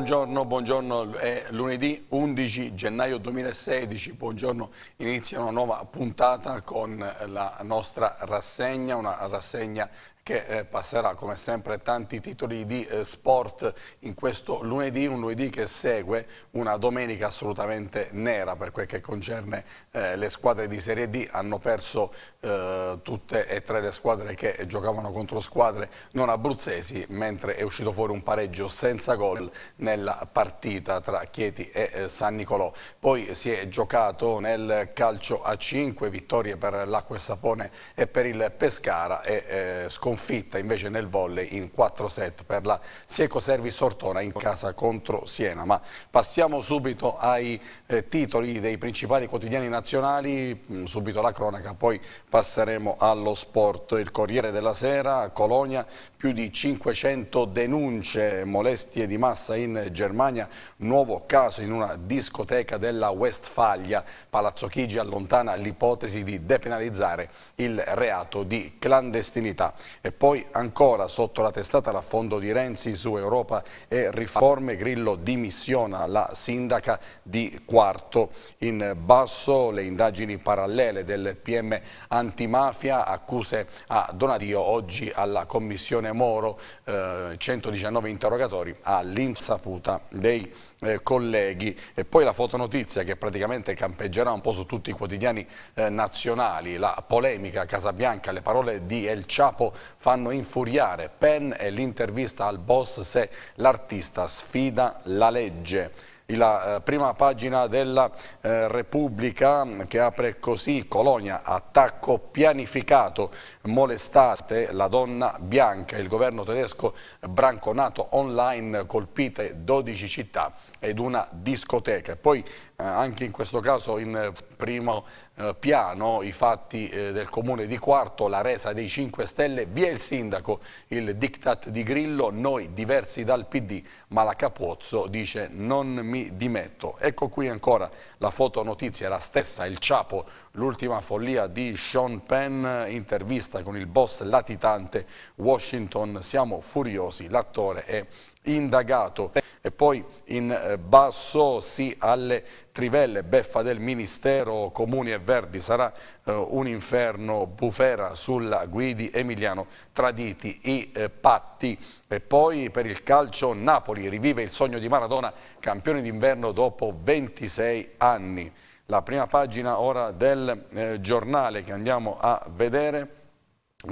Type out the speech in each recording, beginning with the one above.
Buongiorno, buongiorno, è lunedì 11 gennaio 2016, buongiorno, inizia una nuova puntata con la nostra rassegna, una rassegna che eh, passerà come sempre tanti titoli di eh, sport in questo lunedì, un lunedì che segue una domenica assolutamente nera per quel che concerne eh, le squadre di Serie D, hanno perso tutte e tre le squadre che giocavano contro squadre non abruzzesi, mentre è uscito fuori un pareggio senza gol nella partita tra Chieti e San Nicolò. Poi si è giocato nel calcio a 5, vittorie per l'Acqua e Sapone e per il Pescara e eh, sconfitta invece nel volley in 4 set per la Sieco Servi Sortona in casa contro Siena. Ma passiamo subito ai eh, titoli dei principali quotidiani nazionali, mm, subito la cronaca, poi passeremo allo sport. Il Corriere della Sera, Colonia, più di 500 denunce, molestie di massa in Germania, nuovo caso in una discoteca della Westfalia. Palazzo Chigi allontana l'ipotesi di depenalizzare il reato di clandestinità. E poi ancora sotto la testata l'affondo di Renzi su Europa e riforme, Grillo dimissiona la sindaca di Quarto. In basso le indagini parallele del PM antimafia, accuse a Donadio oggi alla Commissione Moro, eh, 119 interrogatori all'insaputa dei eh, colleghi e poi la fotonotizia che praticamente campeggerà un po' su tutti i quotidiani eh, nazionali, la polemica Casabianca, le parole di El Chapo fanno infuriare Penn e l'intervista al boss se l'artista sfida la legge la eh, prima pagina della eh, Repubblica mm, che apre così Colonia, attacco pianificato, molestate la donna bianca, il governo tedesco branconato online, colpite 12 città ed una discoteca. Poi eh, anche in questo caso in eh, primo eh, piano i fatti eh, del comune di Quarto, la resa dei 5 Stelle, via il sindaco, il diktat di Grillo, noi diversi dal PD, ma la Capozzo dice non mi dimetto. Ecco qui ancora la fotonotizia, la stessa, il ciapo, l'ultima follia di Sean Penn, intervista con il boss latitante Washington, siamo furiosi, l'attore è indagato. E poi in eh, basso sì alle trivelle, beffa del Ministero, Comuni e Verdi, sarà eh, un inferno, bufera sulla Guidi, Emiliano, traditi i eh, patti. E poi per il calcio Napoli rivive il sogno di Maradona, campione d'inverno dopo 26 anni. La prima pagina ora del eh, giornale che andiamo a vedere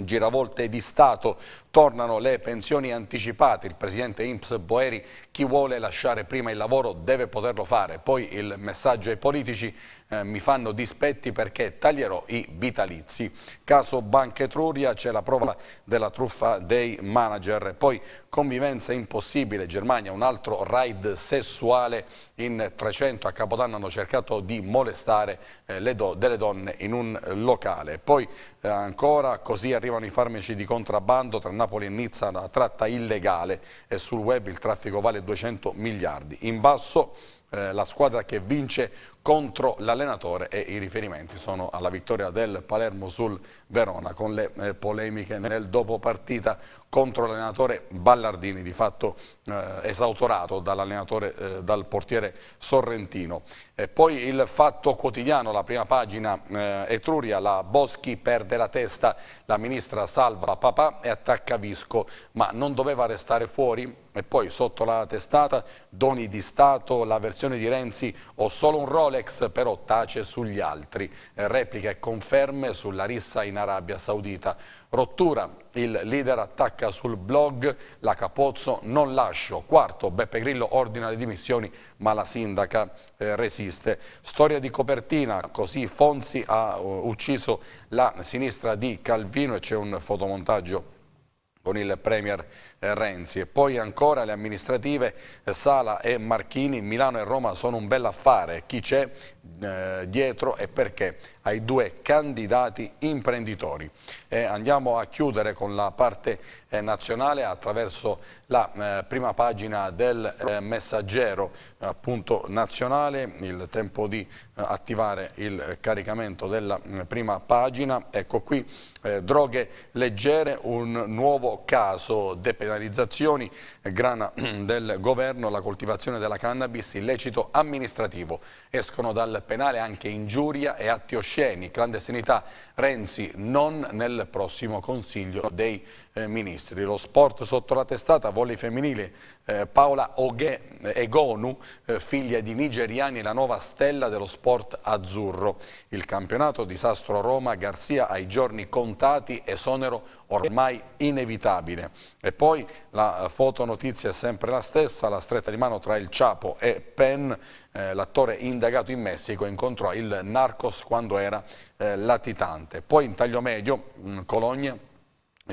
giravolte di Stato Tornano le pensioni anticipate, il presidente Imps Boeri, chi vuole lasciare prima il lavoro deve poterlo fare. Poi il messaggio ai politici, eh, mi fanno dispetti perché taglierò i vitalizi. Caso Banca Etruria, c'è la prova della truffa dei manager. Poi convivenza impossibile, Germania, un altro raid sessuale in 300 a Capodanno hanno cercato di molestare eh, do delle donne in un locale. Poi eh, ancora così arrivano i farmaci di contrabbando, tra Napoli e Nizza una tratta illegale e sul web il traffico vale 200 miliardi. In basso eh, la squadra che vince contro l'allenatore e i riferimenti sono alla vittoria del Palermo sul Verona con le eh, polemiche nel dopopartita contro l'allenatore Ballardini di fatto eh, esautorato eh, dal portiere sorrentino. E poi il fatto quotidiano, la prima pagina eh, Etruria, la Boschi perde la testa, la ministra salva papà e attacca Visco ma non doveva restare fuori e poi sotto la testata doni di Stato, la versione di Renzi o solo un ruolo Rolex però tace sugli altri, eh, Repliche e conferme sulla rissa in Arabia Saudita. Rottura, il leader attacca sul blog, la Capozzo non lascio. Quarto, Beppe Grillo ordina le dimissioni ma la sindaca eh, resiste. Storia di copertina, così Fonzi ha uh, ucciso la sinistra di Calvino e c'è un fotomontaggio con il Premier eh, Renzi. E poi ancora le amministrative eh, Sala e Marchini, Milano e Roma sono un bel affare. Chi c'è eh, dietro e perché ai due candidati imprenditori. E andiamo a chiudere con la parte eh, nazionale attraverso la eh, prima pagina del eh, messaggero appunto, nazionale, il tempo di attivare il caricamento della mm, prima pagina. Ecco qui droghe leggere, un nuovo caso dependenza realizzazioni, eh, grana del governo, la coltivazione della cannabis, illecito amministrativo. Escono dal penale anche ingiuria e atti osceni, clandestinità, Renzi non nel prossimo Consiglio dei eh, Ministri. Lo sport sotto la testata, volley femminile, eh, Paola Oghe, eh, Egonu, eh, figlia di nigeriani, la nuova stella dello sport azzurro. Il campionato disastro Roma Garzia ai giorni contati esonero ormai inevitabile. E poi la fotonotizia è sempre la stessa, la stretta di mano tra il Ciapo e Penn, eh, l'attore indagato in Messico, incontrò il Narcos quando era eh, latitante. Poi in taglio medio, mh, mm, Cologna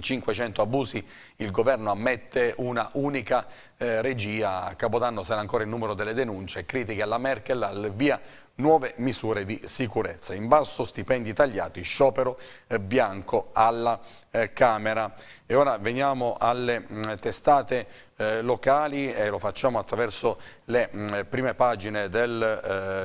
500 abusi, il governo ammette una unica eh, regia, a Capodanno sarà ancora il numero delle denunce, critiche alla Merkel al via nuove misure di sicurezza, in basso stipendi tagliati, sciopero eh, bianco alla eh, Camera. E ora veniamo alle mh, mm, testate eh, locali e lo facciamo attraverso le mh, mm, prime pagine del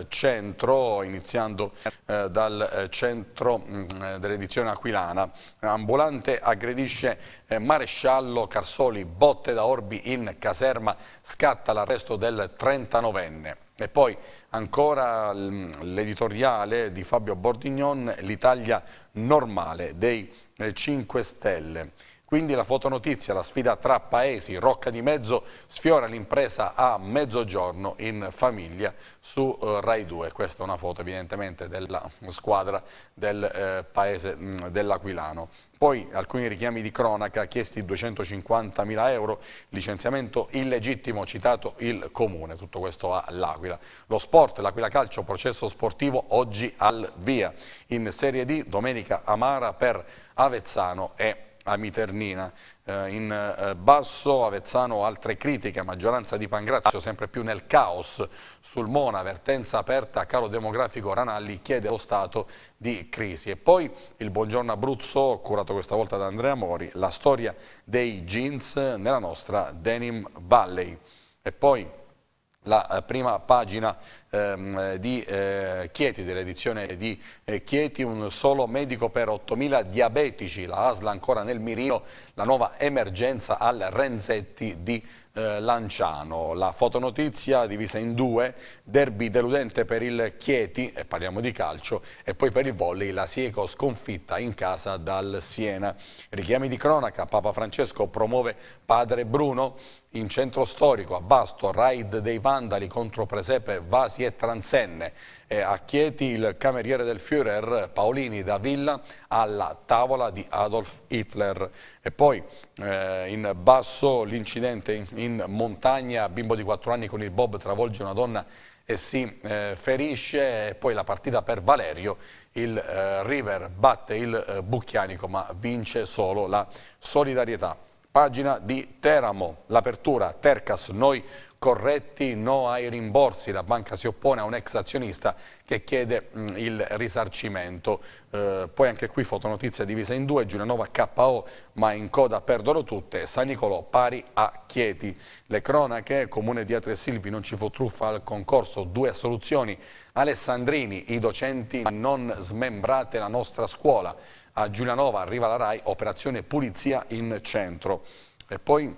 eh, centro, iniziando eh, dal eh, centro mm, eh, dell'edizione aquilana. Ambulante aggredisce eh, maresciallo Carsoli, botte da Orbi in caserma, scatta l'arresto del 39enne. E poi ancora mm, l'editoriale di Fabio Bordignon, l'Italia normale dei 5 Stelle. Quindi la fotonotizia, la sfida tra paesi, Rocca di Mezzo, sfiora l'impresa a mezzogiorno in famiglia su eh, Rai 2. Questa è una foto evidentemente della squadra del eh, paese mm, dell'Aquilano. Poi alcuni richiami di cronaca, chiesti 250.000 euro, licenziamento illegittimo, citato il comune, tutto questo all'Aquila. Lo sport, l'Aquila Calcio, processo sportivo oggi al via. In Serie D, domenica Amara per Avezzano e a Miternina. Eh, in eh, basso Avezzano altre critiche, maggioranza di Pangrazio sempre più nel caos. Sul Mona, avvertenza aperta, calo demografico Ranalli chiede lo Stato di crisi. E poi il Buongiorno Abruzzo, curato questa volta da Andrea Mori, la storia dei jeans nella nostra Denim Valley. E poi la eh, prima pagina ehm, di eh, Chieti, dell'edizione di eh, Chieti, un solo medico per 8.000 diabetici, la ASLA ancora nel mirino, la nuova emergenza al Renzetti di Chieti eh, Lanciano. La fotonotizia divisa in due, derby deludente per il Chieti, e parliamo di calcio, e poi per il volley la Sieco sconfitta in casa dal Siena. Richiami di cronaca, Papa Francesco promuove padre Bruno in centro storico, a Vasto, raid dei Vandali contro Presepe, Vasi e Transenne a Chieti il cameriere del Führer Paolini da Villa alla tavola di Adolf Hitler. E poi eh, in basso l'incidente in, in, montagna, bimbo di 4 anni con il bob travolge una donna e si eh, ferisce. E poi la partita per Valerio, il eh, River batte il eh, Bucchianico ma vince solo la solidarietà. Pagina di Teramo, l'apertura, Tercas, noi corretti, no ai rimborsi. La banca si oppone a un ex azionista che chiede mh, mm, il risarcimento. Eh, poi anche qui fotonotizia divisa in due, Giulianova KO ma in coda perdono tutte, San Nicolò pari a Chieti. Le cronache, comune di Atre Silvi non ci fu truffa al concorso, due assoluzioni, Alessandrini, i docenti non smembrate la nostra scuola, a Giulianova arriva la RAI, operazione pulizia in centro. E poi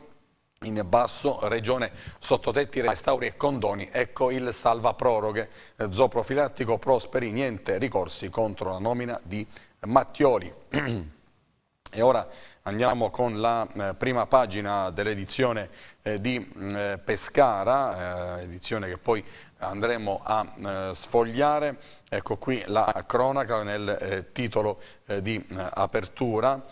in basso regione sottotetti, restauri e condoni, ecco il salvaproroghe zooprofilattico Prosperi, niente ricorsi contro la nomina di Mattioli. E ora andiamo con la eh, prima pagina dell'edizione eh, di mm, eh, Pescara, edizione che poi andremo a sfogliare. Ecco qui la cronaca nel titolo di apertura,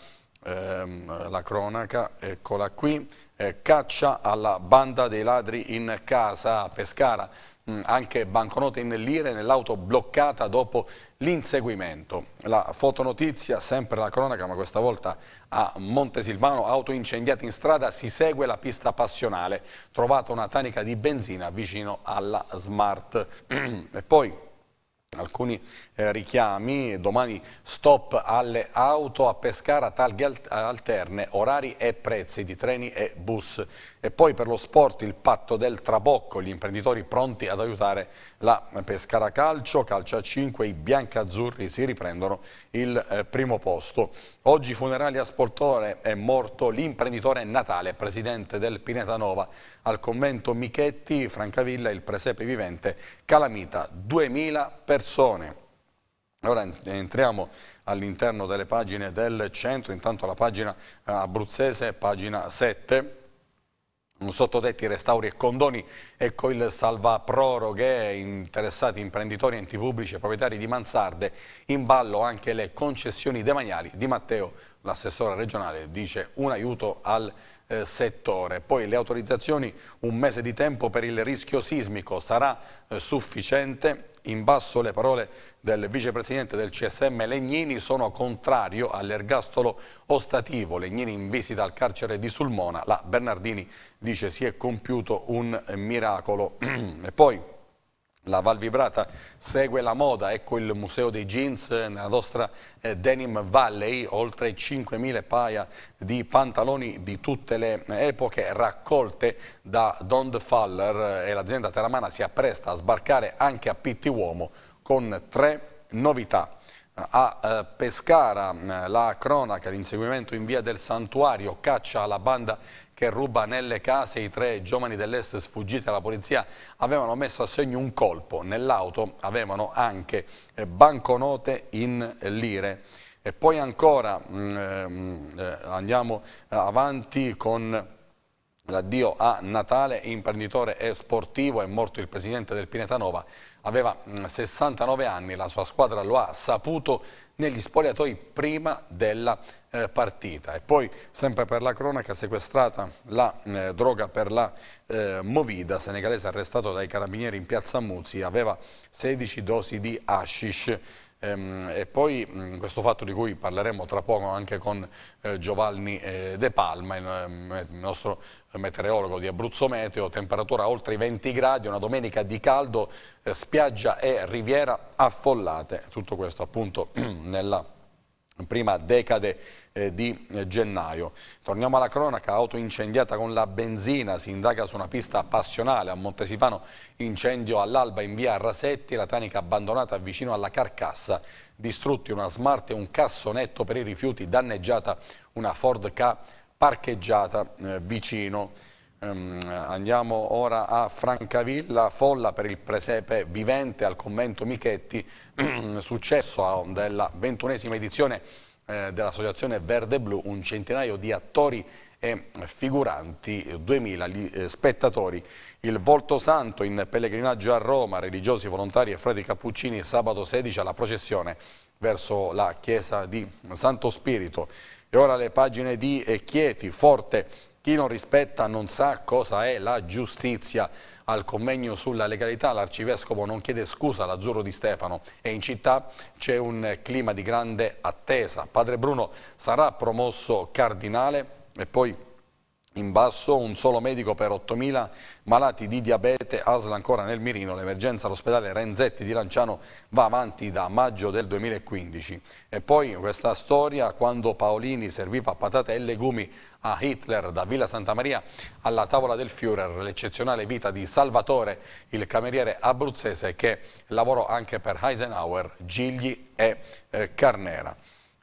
ehm, la cronaca, eccola qui. Eh, caccia alla banda dei ladri in casa a Pescara, mm, anche banconote in lire nell'auto bloccata dopo l'inseguimento. La fotonotizia, sempre la cronaca, ma questa volta a Montesilvano, auto incendiata in strada, si segue la pista passionale, trovata una tanica di benzina vicino alla Smart. e poi Alcuni eh, richiami, domani stop alle auto a Pescara, targhe alterne, orari e prezzi di treni e bus e poi per lo sport il patto del Trabocco, gli imprenditori pronti ad aiutare la Pescara Calcio, calcio a 5, i biancazzurri si riprendono il eh, primo posto. Oggi funerali a Sportore è morto l'imprenditore Natale, presidente del Pinetanova, al convento Michetti, Francavilla, il presepe vivente, calamita 2000 persone. Ora entriamo all'interno delle pagine del centro, intanto la pagina eh, abruzzese, pagina 7, Sottotetti, restauri e condoni, ecco il salvaproroghe, interessati imprenditori, enti pubblici e proprietari di mansarde, in ballo anche le concessioni demaniali. Di Matteo, l'assessore regionale, dice un aiuto al eh, settore. Poi le autorizzazioni, un mese di tempo per il rischio sismico sarà eh, sufficiente in basso le parole del vicepresidente del CSM Legnini sono contrario all'ergastolo ostativo. Legnini in visita al carcere di Sulmona, la Bernardini dice si è compiuto un miracolo. e poi la Val Vibrata segue la moda, ecco il museo dei jeans eh, nella nostra eh, Denim Valley, oltre 5.000 paia di pantaloni di tutte le eh, epoche raccolte da Don Faller eh, e l'azienda teramana si appresta a sbarcare anche a Pitti Uomo con tre novità. A Pescara mm, la cronaca, l'inseguimento in via del santuario, caccia alla banda che ruba nelle case. I tre giovani dell'est sfuggiti alla polizia avevano messo a segno un colpo. Nell'auto avevano anche eh, banconote in lire. E poi ancora mm, ehm, eh, andiamo avanti con... L'addio a Natale, imprenditore e sportivo, è morto il presidente del Pinetanova, aveva 69 mm, anni, la sua squadra lo ha saputo negli spogliatoi prima della eh, partita. E poi, sempre per la cronaca, sequestrata la eh, droga per la eh, Movida, senegalese arrestato dai carabinieri in piazza Muzzi, aveva 16 dosi di hashish. Ehm, e poi questo fatto di cui parleremo tra poco anche con eh, Giovanni eh, De Palma, ehm, il nostro meteorologo di Abruzzo Meteo, temperatura oltre i 20 gradi, una domenica di caldo, eh, spiaggia e riviera affollate, tutto questo appunto nella prima decade eh, di gennaio. Torniamo alla cronaca, auto incendiata con la benzina, si indaga su una pista passionale a Montesipano, incendio all'alba in via Rasetti, la tanica abbandonata vicino alla carcassa, distrutti una smart e un cassonetto per i rifiuti, danneggiata una Ford K parcheggiata eh, vicino. Ehm, andiamo ora a Francavilla, folla per il presepe vivente al convento Michetti, successo della ventunesima edizione eh, dell'associazione Verde Blu un centinaio di attori e figuranti, 2.000 gli eh, spettatori. Il Volto Santo in pellegrinaggio a Roma, religiosi, volontari e frati cappuccini sabato 16 alla processione verso la chiesa di Santo Spirito. E ora le pagine di eh, Chieti, Forte, chi non rispetta non sa cosa è la giustizia. Al convegno sulla legalità l'arcivescovo non chiede scusa all'azzurro di Stefano e in città c'è un clima di grande attesa. Padre Bruno sarà promosso cardinale e poi in basso un solo medico per 8.000 malati di diabete, ASL ancora nel mirino, l'emergenza all'ospedale Renzetti di Lanciano va avanti da maggio del 2015. E poi questa storia quando Paolini serviva patate e legumi a Hitler da Villa Santa Maria alla tavola del Führer, l'eccezionale vita di Salvatore, il cameriere abruzzese che lavorò anche per Eisenhower, Gigli e eh, Carnera.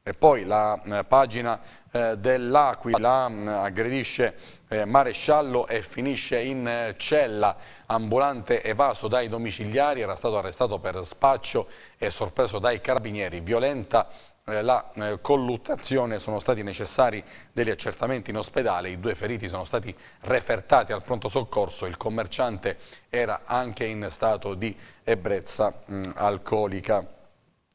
E poi la eh, pagina eh, dell'Aquila mm, aggredisce eh, maresciallo e finisce in eh, cella ambulante evaso dai domiciliari, era stato arrestato per spaccio e sorpreso dai carabinieri, violenta eh, la eh, colluttazione, sono stati necessari degli accertamenti in ospedale, i due feriti sono stati refertati al pronto soccorso, il commerciante era anche in stato di ebbrezza mh, mm, alcolica.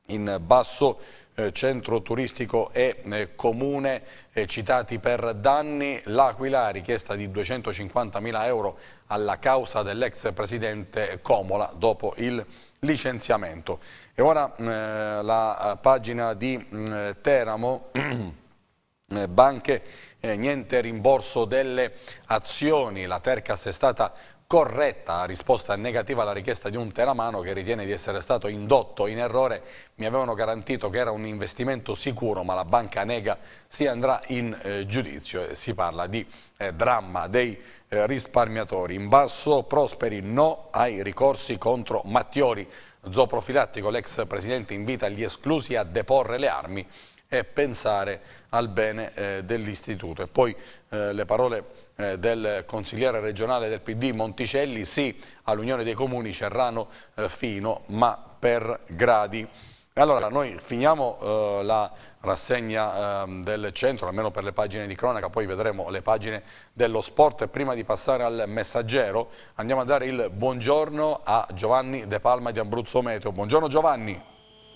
In basso eh, centro turistico e eh, comune eh, citati per danni. L'Aquila ha richiesta di 250.000 euro alla causa dell'ex presidente Comola dopo il licenziamento. E ora mm, eh, la pagina di mm, eh, Teramo, eh, banche, niente rimborso delle azioni, la Tercas è stata corretta risposta negativa alla richiesta di un teramano che ritiene di essere stato indotto in errore. Mi avevano garantito che era un investimento sicuro, ma la banca nega, si andrà in eh, giudizio. Si parla di eh, dramma dei eh, risparmiatori. In basso Prosperi no ai ricorsi contro Mattiori. Zooprofilattico, l'ex presidente invita gli esclusi a deporre le armi e pensare al bene eh, dell'istituto. E poi eh, le parole eh, del consigliere regionale del PD Monticelli, sì all'Unione dei Comuni Cerrano eh, Fino, ma per gradi. Allora, noi finiamo eh, la rassegna eh, del centro, almeno per le pagine di cronaca, poi vedremo le pagine dello sport. Prima di passare al messaggero andiamo a dare il buongiorno a Giovanni De Palma di Abruzzo Meteo. Buongiorno Giovanni.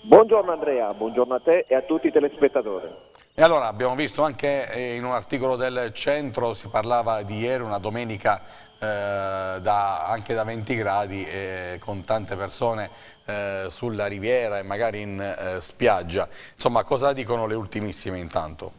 Buongiorno Andrea, buongiorno a te e a tutti i telespettatori. E allora abbiamo visto anche eh, in un articolo del centro, si parlava di ieri, una domenica eh, da, anche da 20 gradi eh, con tante persone eh, sulla riviera e magari in eh, spiaggia. Insomma, cosa dicono le ultimissime intanto?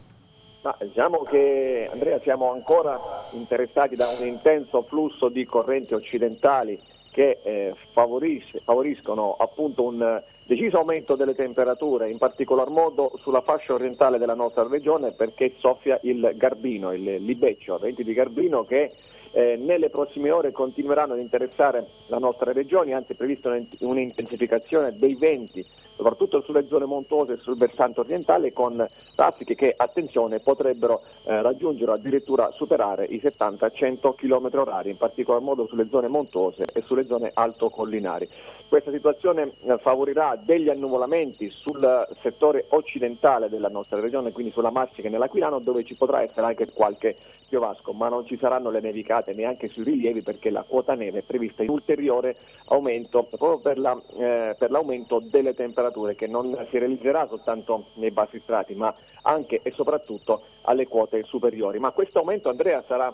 Ma diciamo che Andrea siamo ancora interessati da un intenso flusso di correnti occidentali che eh, favoriscono appunto un deciso aumento delle temperature, in particolar modo sulla fascia orientale della nostra regione perché soffia il Garbino, il Libeccio, venti di Garbino che eh, nelle prossime ore continueranno ad interessare la nostra regione, anzi è prevista un'intensificazione dei venti soprattutto sulle zone montuose e sul versante orientale con traffiche che, attenzione, potrebbero eh, raggiungere o addirittura superare i 70-100 km orari, in particolar modo sulle zone montuose e sulle zone altocollinari. Questa situazione eh, favorirà degli annuvolamenti sul settore occidentale della nostra regione, quindi sulla Marsica e nell'Aquilano, dove ci potrà essere anche qualche piovasco, ma non ci saranno le nevicate neanche sui rilievi perché la quota neve è prevista in ulteriore aumento proprio per, la, eh, per l'aumento delle temperature temperature che non si realizzerà soltanto nei bassi strati ma anche e soprattutto alle quote superiori. Ma questo aumento Andrea sarà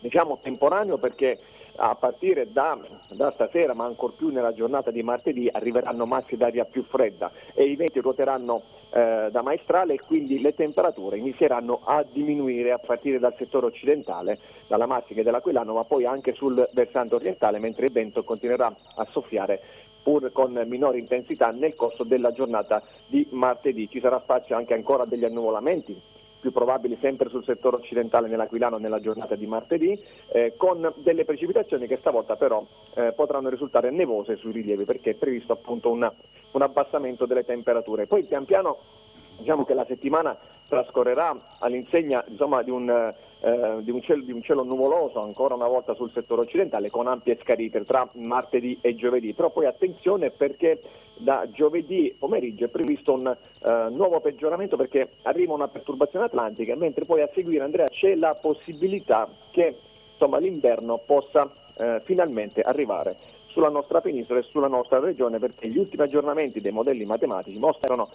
diciamo temporaneo perché a partire da, da, stasera, ma ancor più nella giornata di martedì, arriveranno massi d'aria più fredda e i venti ruoteranno eh, da maestrale e quindi le temperature inizieranno a diminuire a partire dal settore occidentale, dalla Massica dell'Aquilano, ma poi anche sul versante orientale, mentre il vento continuerà a soffiare pur con minore intensità nel corso della giornata di martedì. Ci sarà spazio anche ancora degli annuvolamenti più probabili sempre sul settore occidentale nell'Aquilano nella giornata di martedì, eh, con delle precipitazioni che stavolta però eh, potranno risultare nevose sui rilievi perché è previsto appunto una, un abbassamento delle temperature. Poi pian piano diciamo che la settimana trascorrerà all'insegna insomma, di un eh, di, un cielo, di, un cielo, nuvoloso ancora una volta sul settore occidentale con ampie scarite tra martedì e giovedì. Però poi attenzione perché da giovedì pomeriggio è previsto un eh, nuovo peggioramento perché arriva una perturbazione atlantica, mentre poi a seguire Andrea c'è la possibilità che insomma, l'inverno possa eh, finalmente arrivare sulla nostra penisola e sulla nostra regione perché gli ultimi aggiornamenti dei modelli matematici mostrano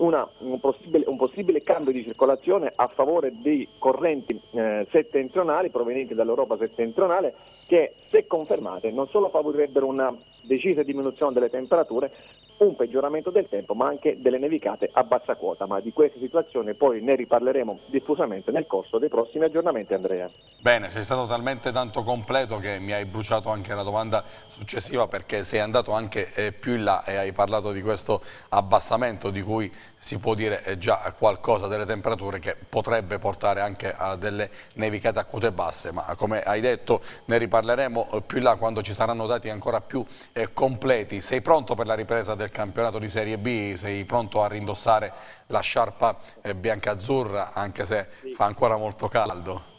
una, un, possibile, un, possibile, cambio di circolazione a favore di correnti eh, settentrionali provenienti dall'Europa settentrionale che se confermate non solo favorirebbero una decisa diminuzione delle temperature, un peggioramento del tempo ma anche delle nevicate a bassa quota, ma di questa situazione poi ne riparleremo diffusamente nel corso dei prossimi aggiornamenti Andrea. Bene, sei stato talmente tanto completo che mi hai bruciato anche la domanda successiva perché sei andato anche eh, più in là e hai parlato di questo abbassamento di cui si può dire già qualcosa delle temperature che potrebbe portare anche a delle nevicate a quote basse, ma come hai detto ne riparleremo più là quando ci saranno dati ancora più eh, completi. Sei pronto per la ripresa del campionato di Serie B? Sei pronto a rindossare la sciarpa eh, bianca-azzurra anche se sì. fa ancora molto caldo?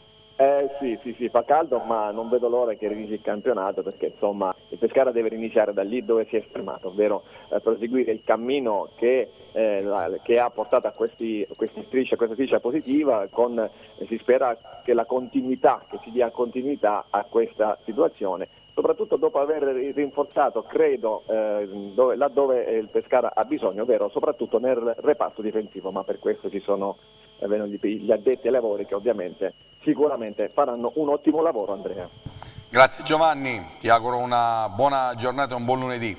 Eh sì, sì, sì, fa caldo, ma non vedo l'ora che rinizi il campionato perché insomma il Pescara deve riniziare da lì dove si è fermato, ovvero eh, proseguire il cammino che, eh, che ha portato a, questi, a questi striscia, questa striscia positiva, con, eh, si spera che la continuità, che si dia continuità a questa situazione soprattutto dopo aver rinforzato, credo, eh, dove, laddove il Pescara ha bisogno, ovvero soprattutto nel reparto difensivo, ma per questo ci sono avendo gli addetti ai lavori che ovviamente sicuramente faranno un ottimo lavoro Andrea. Grazie Giovanni, ti auguro una buona giornata e un buon lunedì.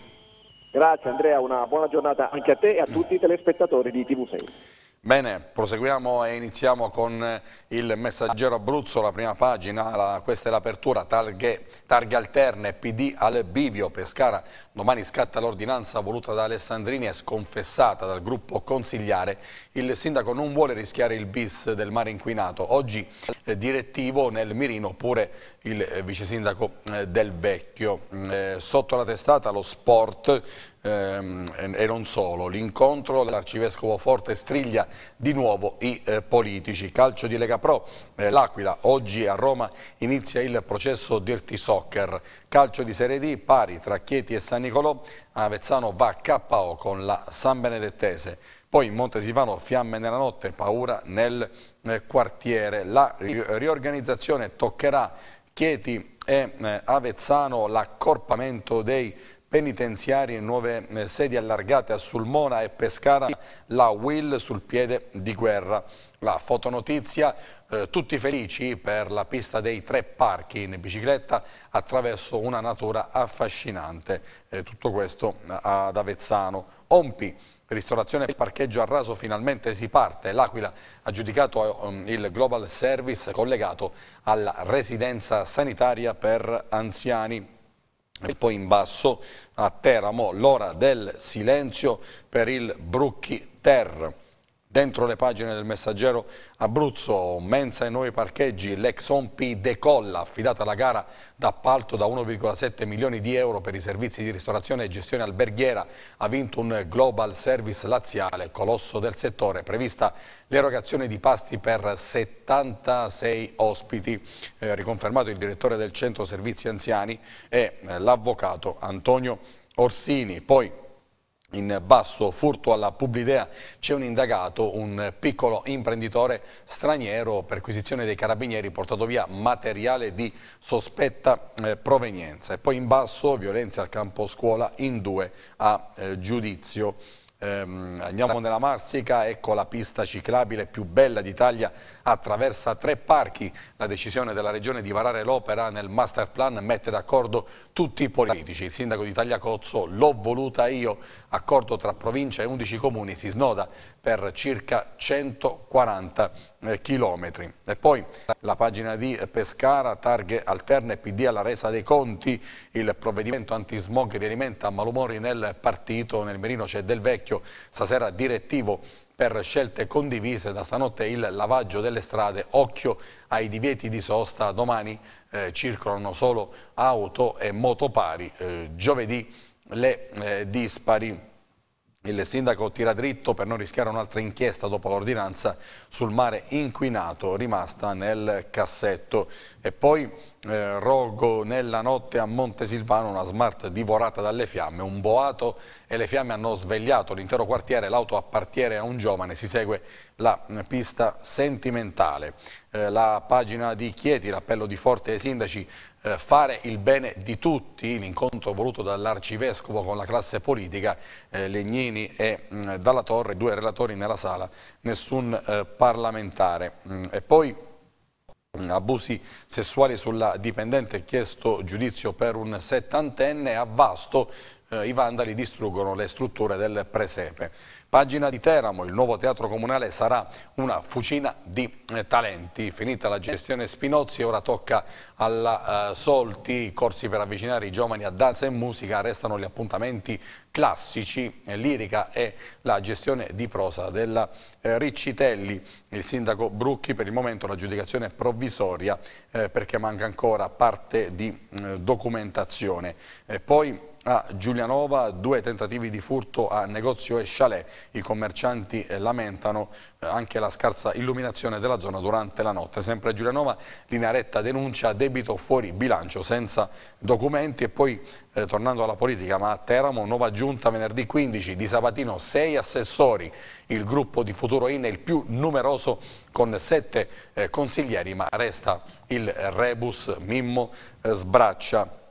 Grazie Andrea, una buona giornata anche a te e a tutti i telespettatori di TV6. Bene, proseguiamo e iniziamo con il messaggero Abruzzo, la prima pagina, la, questa è l'apertura, targhe, targhe alterne, PD al bivio, Pescara, domani scatta l'ordinanza voluta da Alessandrini e sconfessata dal gruppo consigliare, il sindaco non vuole rischiare il bis del mare inquinato, oggi eh, direttivo nel mirino oppure il eh, vice sindaco eh, del Vecchio. Mm, eh, sotto la testata lo sport ehm, e non solo, l'incontro dell'arcivescovo Forte striglia di nuovo i eh, politici. Calcio di Lega Pro, eh, l'Aquila, oggi a Roma inizia il processo Dirty Soccer. Calcio di Serie D, pari tra Chieti e San Nicolò, Avezzano va a KO con la San Benedettese. Poi in Montesivano fiamme nella notte, paura nel eh, quartiere. La riorganizzazione toccherà Chieti e eh, Avezzano l'accorpamento dei penitenziarie, nuove eh, sedi allargate a Sulmona e Pescara, la Will sul piede di guerra. La fotonotizia, eh, tutti felici per la pista dei tre parchi in bicicletta attraverso una natura affascinante. Eh, tutto questo eh, ad Avezzano. Ompi, ristorazione e parcheggio a raso finalmente si parte. L'Aquila ha giudicato eh, um, il Global Service collegato alla residenza sanitaria per anziani. E poi in basso a Teramo l'ora del silenzio per il Brucchi Terra. Dentro le pagine del messaggero Abruzzo, mensa e nuovi parcheggi, l'ex Ompi decolla, affidata la gara d'appalto da 1,7 milioni di euro per i servizi di ristorazione e gestione alberghiera, ha vinto un Global Service laziale, colosso del settore, prevista l'erogazione di pasti per 76 ospiti, eh, riconfermato il direttore del centro servizi anziani e eh, l'avvocato Antonio Orsini. Poi in basso furto alla pubblidea c'è un indagato, un piccolo imprenditore straniero perquisizione dei carabinieri portato via materiale di sospetta eh, provenienza e poi in basso violenza al campo scuola in due a eh, giudizio. Ehm, andiamo nella Marsica, ecco la pista ciclabile più bella d'Italia attraversa tre parchi. La decisione della Regione di varare l'opera nel master plan mette d'accordo tutti i politici. Il sindaco di Tagliacozzo l'ho voluta io, accordo tra provincia e 11 comuni, si snoda per circa 140 eh, chilometri. E poi la pagina di Pescara, targhe alterne, PD alla resa dei conti, il provvedimento antismog rialimenta malumori nel partito, nel Merino c'è Del Vecchio, stasera direttivo per scelte condivise, da stanotte il lavaggio delle strade, occhio ai divieti di sosta, domani eh, circolano solo auto e motopari, eh, giovedì le eh, dispari. Il sindaco tira dritto per non rischiare un'altra inchiesta dopo l'ordinanza sul mare inquinato rimasta nel cassetto. E poi eh, Rogo nella notte a Montesilvano, una smart divorata dalle fiamme, un boato e le fiamme hanno svegliato l'intero quartiere, l'auto appartiene a un giovane, si segue la pista sentimentale. Eh, la pagina di Chieti, l'appello di Forte ai sindaci eh, fare il bene di tutti, l'incontro voluto dall'arcivescovo con la classe politica, eh, Legnini e mh, mm, Dalla Torre, due relatori nella sala, nessun eh, parlamentare. Mh, mm, e poi mh, mm, abusi sessuali sulla dipendente, chiesto giudizio per un settantenne, a Vasto eh, i vandali distruggono le strutture del presepe. Pagina di Teramo, il nuovo teatro comunale sarà una fucina di eh, talenti. Finita la gestione Spinozzi, ora tocca alla uh, Solti, corsi per avvicinare i giovani a danza e musica, restano gli appuntamenti classici, eh, lirica e la gestione di prosa della eh, Riccitelli. Il sindaco Brucchi per il momento l'aggiudicazione è provvisoria eh, perché manca ancora parte di eh, documentazione. E poi a Giulianova, due tentativi di furto a negozio e chalet. I commercianti eh, lamentano eh, anche la scarsa illuminazione della zona durante la notte. Sempre a Giulianova, Linaretta denuncia debito fuori bilancio senza documenti e poi eh, tornando alla politica, ma a Teramo, nuova giunta venerdì 15, di Sabatino sei assessori, il gruppo di Futuro In è il più numeroso con sette eh, consiglieri, ma resta il rebus Mimmo eh, Sbraccia.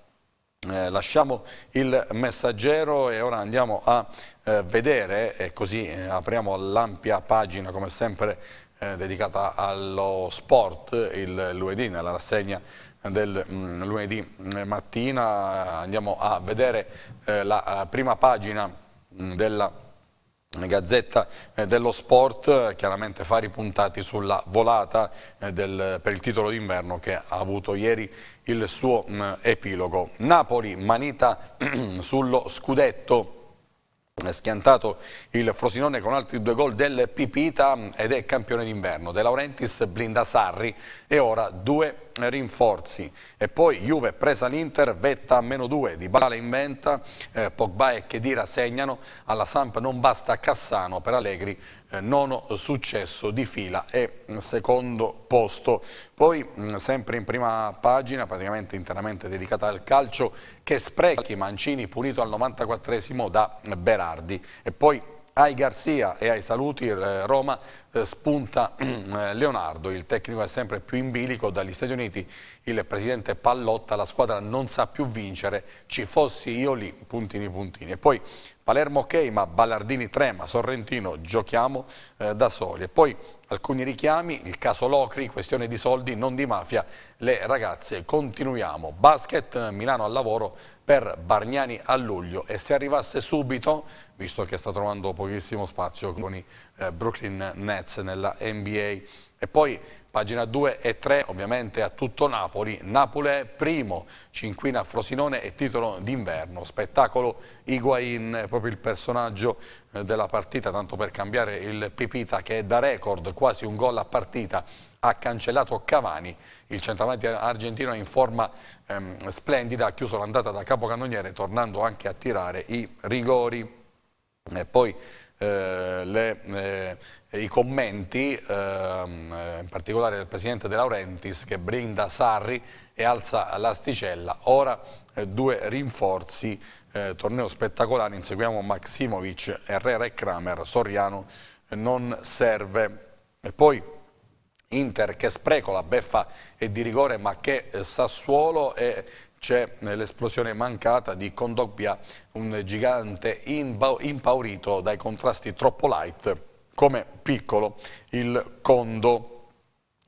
Eh, lasciamo il messaggero e ora andiamo a eh, vedere e così eh, apriamo l'ampia pagina come sempre eh, dedicata allo sport il lunedì nella rassegna del mh, mm, lunedì eh, mattina andiamo a vedere eh, la prima pagina mh, mm, della Gazzetta eh, dello Sport eh, chiaramente fa ripuntati sulla volata eh, del, per il titolo d'inverno che ha avuto ieri il suo mm, epilogo. Napoli manita sullo scudetto schiantato il Frosinone con altri due gol del Pipita ed è campione d'inverno. De Laurentiis blinda Sarri e ora due rinforzi. E poi Juve presa l'Inter, Vetta a meno due, 2, Dybala inventa, eh, Pogba e Chedira segnano, alla Samp non basta Cassano per Allegri eh, nono successo di fila e mm, secondo posto. Poi mm, sempre in prima pagina, praticamente interamente dedicata al calcio, che sprechi Mancini pulito al 94esimo da Berardi e poi ai Garzia e ai saluti eh, Roma eh, spunta eh, Leonardo, il tecnico è sempre più in bilico dagli Stati Uniti, il presidente Pallotta, la squadra non sa più vincere, ci fossi io lì, puntini puntini. E poi Palermo ok, ma Ballardini trema, Sorrentino giochiamo eh, da soli. E poi alcuni richiami, il caso Locri, questione di soldi, non di mafia, le ragazze continuiamo. Basket, Milano al lavoro per Bargnani a luglio e se arrivasse subito visto che sta trovando pochissimo spazio con i eh, Brooklyn Nets nella NBA. E poi pagina 2 e 3 ovviamente a tutto Napoli, Napoli è primo, cinquina Frosinone e titolo d'inverno, spettacolo Higuain, proprio il personaggio eh, della partita, tanto per cambiare il Pipita che è da record, quasi un gol a partita, ha cancellato Cavani, il centravanti argentino è in forma ehm, splendida, ha chiuso l'andata da capocannoniere tornando anche a tirare i rigori. E poi eh, le, eh, i commenti, eh, in particolare del Presidente De Laurentiis, che brinda Sarri e alza l'asticella. Ora eh, due rinforzi, eh, torneo spettacolare, inseguiamo Maximovic, Herrera e Kramer, Soriano eh, non serve. E poi Inter che spreco la beffa e di rigore ma che Sassuolo e c'è l'esplosione mancata di Condogbia, un gigante impaurito dai contrasti troppo light, come piccolo il Condo.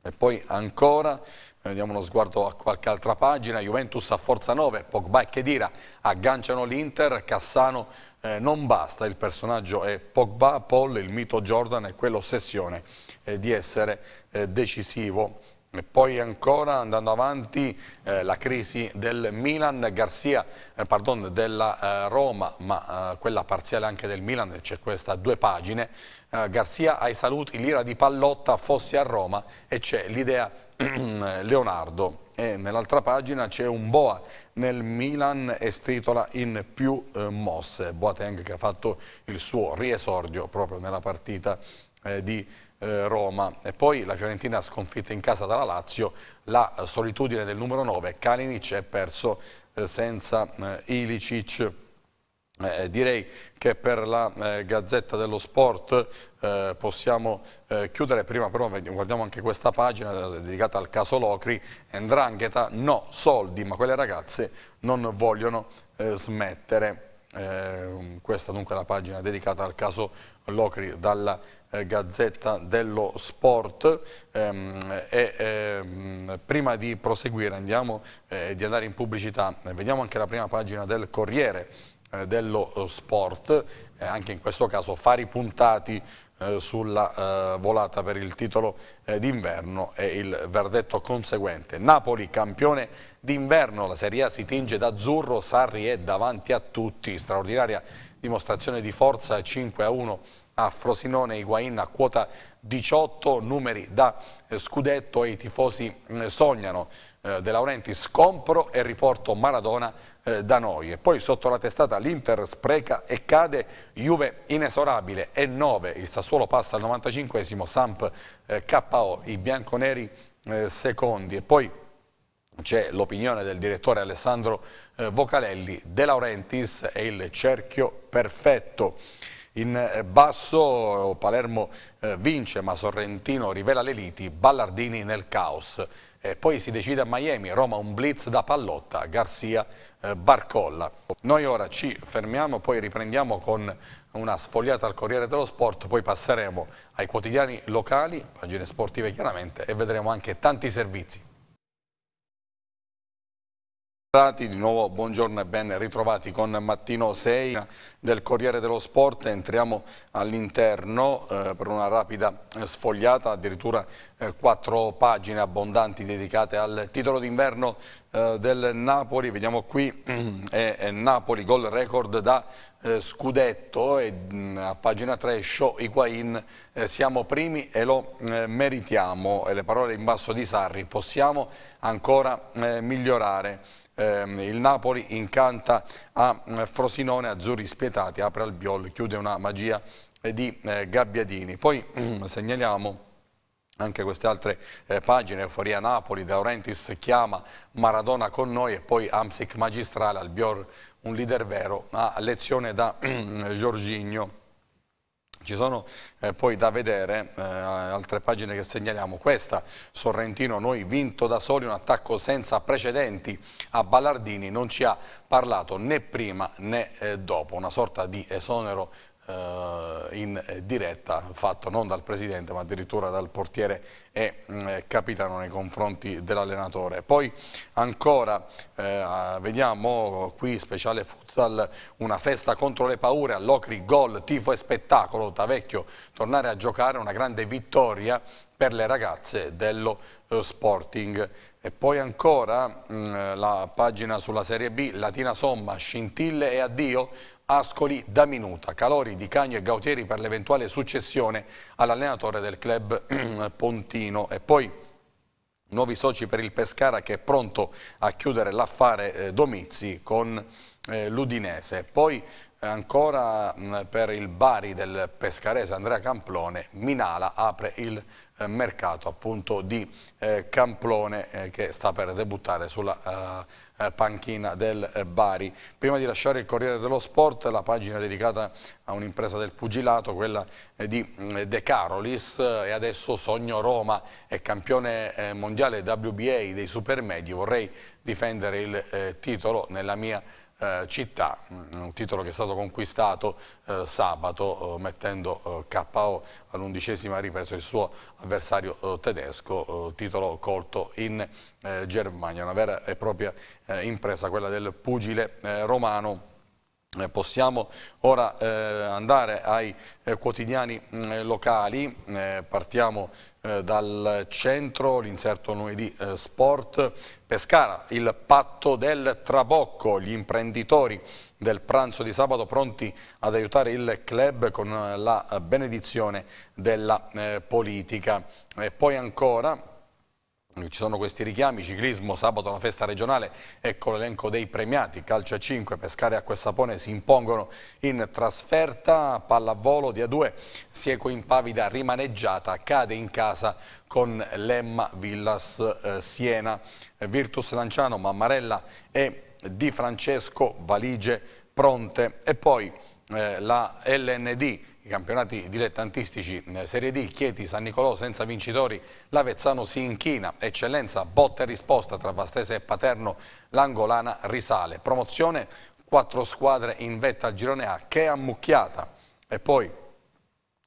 E poi ancora, eh, diamo uno sguardo a qualche altra pagina, Juventus a forza 9, Pogba e Chedira agganciano l'Inter, Cassano eh, non basta, il personaggio è Pogba, Paul, il mito Jordan e quell'ossessione eh, di essere eh, decisivo e poi ancora andando avanti eh, la crisi del Milan, Garzia, eh, pardon, della eh, Roma, ma eh, quella parziale anche del Milan, c'è questa due pagine. Eh, Garzia ai saluti, l'ira di Pallotta, Fossi a Roma e c'è l'idea Leonardo. E nell'altra pagina c'è un Boa nel Milan e stritola in più eh, mosse. Boateng che ha fatto il suo riesordio proprio nella partita di Milan. Eh, Roma. E poi la Fiorentina sconfitta in casa dalla Lazio, la solitudine del numero 9, Kalinic è perso eh, senza eh, Ilicic. Eh, direi che per la eh, Gazzetta dello Sport eh, possiamo chiudere, prima però guardiamo anche questa pagina dedicata al caso Locri, Endrangheta no soldi ma quelle ragazze non vogliono smettere. Eh, um, questa dunque è la pagina dedicata al caso Locri dalla eh, Gazzetta dello Sport ehm, e eh, prima di proseguire andiamo eh, di andare in pubblicità vediamo anche la prima pagina del Corriere eh, dello Sport eh, anche in questo caso fari puntati eh, sulla eh, volata per il titolo eh, d'inverno e il verdetto conseguente. Napoli campione d'inverno, la Serie A si tinge d'azzurro, Sarri è davanti a tutti, straordinaria dimostrazione di forza 5 a 1 a Frosinone, Higuain a quota 18, numeri da scudetto e i tifosi mm, sognano. De Laurenti scompro e riporto Maradona eh, da noi. E poi sotto la testata l'Inter spreca e cade, Juve inesorabile e 9, il Sassuolo passa al 95esimo, Samp eh, KO, i bianconeri eh, secondi e poi c'è l'opinione del direttore Alessandro eh, Vocalelli, De Laurentiis è il cerchio perfetto. In eh, basso Palermo eh, vince ma Sorrentino rivela le liti, Ballardini nel caos. E poi si decide a Miami, Roma un blitz da pallotta, Garzia eh, barcolla. Noi ora ci fermiamo, poi riprendiamo con una sfogliata al Corriere dello Sport, poi passeremo ai quotidiani locali, pagine sportive chiaramente, e vedremo anche tanti servizi. Di nuovo buongiorno e ben ritrovati con Mattino 6 del Corriere dello Sport. Entriamo all'interno eh, per una rapida eh, sfogliata, addirittura eh, quattro pagine abbondanti dedicate al titolo d'inverno eh, del Napoli. Vediamo qui è, è Napoli, gol record da eh, Scudetto e mh, mm, a pagina 3 Show Higuain eh, siamo primi e lo meritiamo. E le parole in basso di Sarri, possiamo ancora migliorare. Ehm, il Napoli incanta a mm, Frosinone, Azzurri spietati, apre al Biol, chiude una magia eh, di eh, Gabbiadini. Poi mm, segnaliamo anche queste altre eh, pagine, Euforia Napoli, Laurentiis chiama Maradona con noi e poi Amsic magistrale, al Albior un leader vero, a lezione da Giorginio. Ci sono eh, poi da vedere eh, altre pagine che segnaliamo. Questa, Sorrentino, noi vinto da soli un attacco senza precedenti a Ballardini, non ci ha parlato né prima né eh, dopo, una sorta di esonero eh, in diretta, fatto non dal presidente ma addirittura dal portiere e mh, mm, eh, capitano nei confronti dell'allenatore. Poi ancora eh, vediamo qui speciale futsal una festa contro le paure, all'Ocri gol, tifo e spettacolo, Tavecchio tornare a giocare, una grande vittoria per le ragazze dello eh, Sporting. E poi ancora mh, mm, la pagina sulla Serie B, Latina Somma, scintille e addio, Ascoli da Minuta, Calori, Di Cagno e Gautieri per l'eventuale successione all'allenatore del club Pontino e poi nuovi soci per il Pescara che è pronto a chiudere l'affare eh, Domizzi con eh, l'Udinese. Poi eh, ancora mh, mm, per il Bari del pescarese Andrea Camplone, Minala apre il eh, mercato appunto di eh, Camplone eh, che sta per debuttare sulla eh, panchina del eh, Bari. Prima di lasciare il Corriere dello Sport, la pagina dedicata a un'impresa del pugilato, quella eh, di mm, De Carolis e adesso Sogno Roma è campione mondiale WBA dei supermedi. Vorrei difendere il titolo nella mia eh, città, mm, un titolo che è stato conquistato eh, sabato eh, mettendo eh, KO all'undicesima ripresa il suo avversario eh, tedesco, titolo colto in Germania, una vera e propria impresa quella del pugile romano eh, possiamo ora eh, andare ai eh, quotidiani mh, mm, eh, locali, eh, partiamo eh, dal centro, l'inserto lunedì sport, Pescara, il patto del trabocco, gli imprenditori del pranzo di sabato pronti ad aiutare il club con la benedizione della politica. E poi ancora ci sono questi richiami, ciclismo, sabato la festa regionale, ecco l'elenco dei premiati, calcio a 5, Pescare Acqua e Sapone si impongono in trasferta, pallavolo di A2, Sieco Impavida rimaneggiata, cade in casa con Lemma Villas eh, Siena, Virtus Lanciano, Mammarella e Di Francesco valigie pronte e poi eh, la LND campionati dilettantistici Serie D, Chieti, San Nicolò senza vincitori, l'Avezzano si inchina, eccellenza, botta e risposta tra Vastese e Paterno, l'Angolana risale. Promozione, quattro squadre in vetta al girone A, che ammucchiata. E poi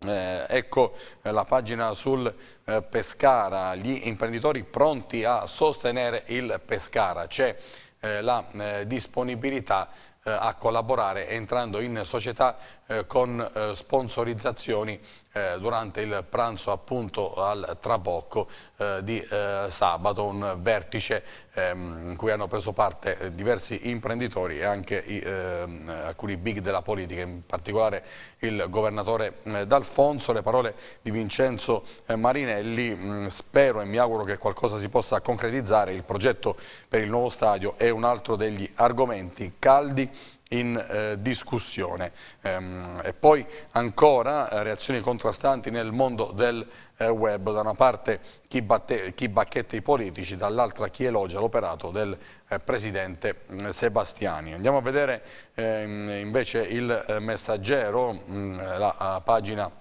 eh, ecco eh, la pagina sul eh, Pescara, gli imprenditori pronti a sostenere il Pescara. C'è eh, la eh, disponibilità eh, a collaborare entrando in società eh, con eh, sponsorizzazioni eh, durante il pranzo appunto al Trabocco eh, di eh, sabato, un vertice ehm, in cui hanno preso parte eh, diversi imprenditori e anche i, ehm, alcuni big della politica, in particolare il governatore eh, D'Alfonso, le parole di Vincenzo Marinelli, mh, mm, spero e mi auguro che qualcosa si possa concretizzare, il progetto per il nuovo stadio è un altro degli argomenti caldi in eh, discussione. Ehm, e poi ancora eh, reazioni contrastanti nel mondo del eh, web, da una parte chi, batte, chi bacchetta i politici, dall'altra chi elogia l'operato del eh, Presidente mm, Sebastiani. Andiamo a vedere ehm, invece il eh, messaggero, mh, mm, la, la pagina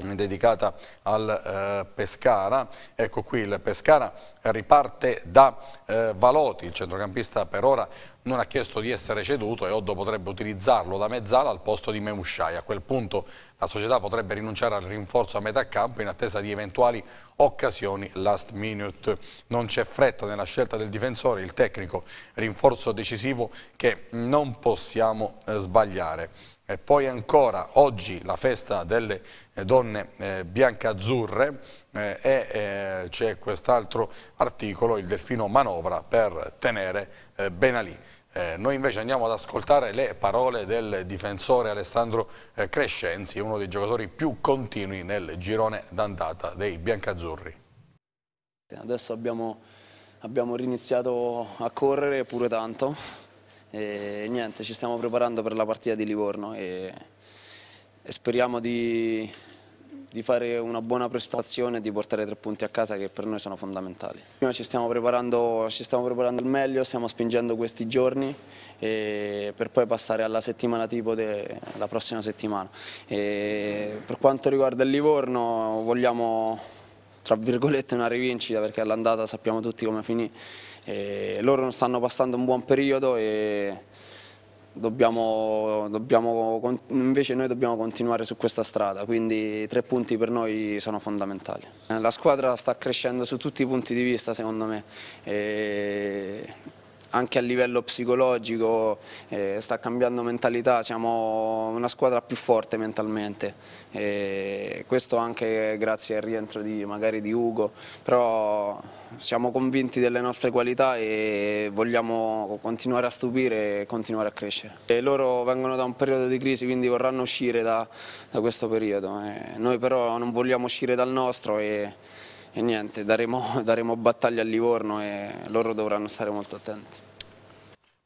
dedicata al eh, Pescara. Ecco qui il Pescara riparte da eh, Valoti, il centrocampista per ora non ha chiesto di essere ceduto e Oddo potrebbe utilizzarlo da mezzala al posto di Memusciai. A quel punto la società potrebbe rinunciare al rinforzo a metà campo in attesa di eventuali occasioni last minute. Non c'è fretta nella scelta del difensore, il tecnico, rinforzo decisivo che non possiamo eh, sbagliare. E poi ancora oggi la festa delle eh, donne eh, biancazzurre eh, e eh, c'è quest'altro articolo, il delfino manovra per tenere eh, Benalì. Eh, noi invece andiamo ad ascoltare le parole del difensore Alessandro eh, Crescenzi, uno dei giocatori più continui nel girone d'andata dei biancazzurri. Adesso abbiamo, abbiamo riniziato a correre pure tanto e niente, ci stiamo preparando per la partita di Livorno e, e speriamo di, di fare una buona prestazione e di portare tre punti a casa che per noi sono fondamentali. Noi ci stiamo preparando, ci stiamo preparando al meglio, stiamo spingendo questi giorni per poi passare alla settimana tipo della prossima settimana. E per quanto riguarda il Livorno vogliamo tra virgolette una rivincita perché all'andata sappiamo tutti come finì. E loro non stanno passando un buon periodo e Dobbiamo, dobbiamo, invece noi dobbiamo continuare su questa strada, quindi tre punti per noi sono fondamentali. La squadra sta crescendo su tutti i punti di vista secondo me, e anche a livello psicologico eh, sta cambiando mentalità, siamo una squadra più forte mentalmente, e questo anche grazie al rientro di, magari di Ugo, però siamo convinti delle nostre qualità e vogliamo continuare a stupire e continuare a crescere. E loro vengono da un periodo di crisi quindi vorranno uscire da, da questo periodo, e noi però non vogliamo uscire dal nostro e e niente, daremo, daremo battaglia a Livorno e loro dovranno stare molto attenti.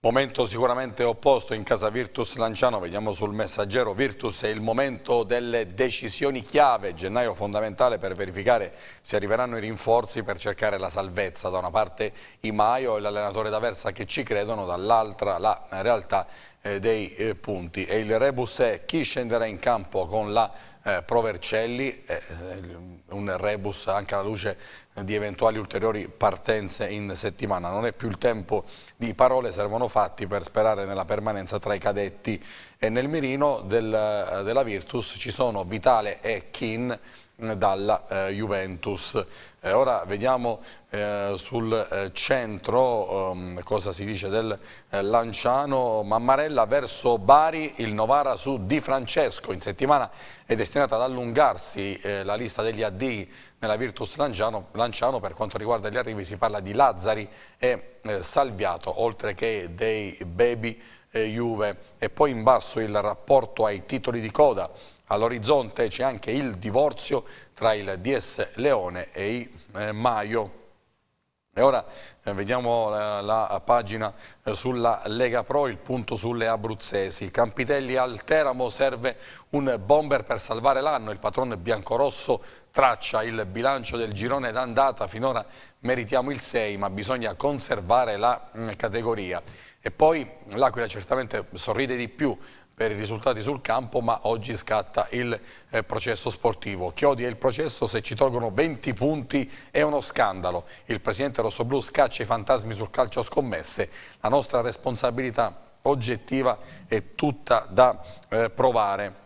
Momento sicuramente opposto in casa Virtus Lanciano, vediamo sul messaggero Virtus è il momento delle decisioni chiave, gennaio fondamentale per verificare se arriveranno i rinforzi per cercare la salvezza, da una parte I Maio e l'allenatore d'Aversa che ci credono, dall'altra la realtà eh, dei eh, punti e il rebus è chi scenderà in campo con la eh, Provercelli, eh, eh, un rebus anche alla luce di eventuali ulteriori partenze in settimana. Non è più il tempo di parole, servono fatti per sperare nella permanenza tra i cadetti e nel mirino del, della Virtus ci sono Vitale e Kin dalla eh, Juventus. Eh, ora vediamo eh, sul eh, centro ehm, cosa si dice del eh, Lanciano, Mammarella verso Bari, il Novara su Di Francesco. In settimana è destinata ad allungarsi eh, la lista degli AD nella Virtus Lanciano, Lanciano, per quanto riguarda gli arrivi si parla di Lazzari e Salviato, oltre che dei Baby Juve. E poi in basso il rapporto ai titoli di coda All'orizzonte c'è anche il divorzio tra il DS Leone e i eh, Maio. E ora eh, vediamo la, la pagina eh, sulla Lega Pro, il punto sulle abruzzesi. Campitelli al Teramo serve un bomber per salvare l'anno. Il patrone biancorosso traccia il bilancio del girone d'andata. Finora meritiamo il 6, ma bisogna conservare la mh, mm, categoria. E poi l'Aquila certamente sorride di più per i risultati sul campo, ma oggi scatta il eh, processo sportivo. Chiodi è il processo, se ci tolgono 20 punti è uno scandalo. Il presidente rossoblù scaccia i fantasmi sul calcio a scommesse. La nostra responsabilità oggettiva è tutta da eh, provare.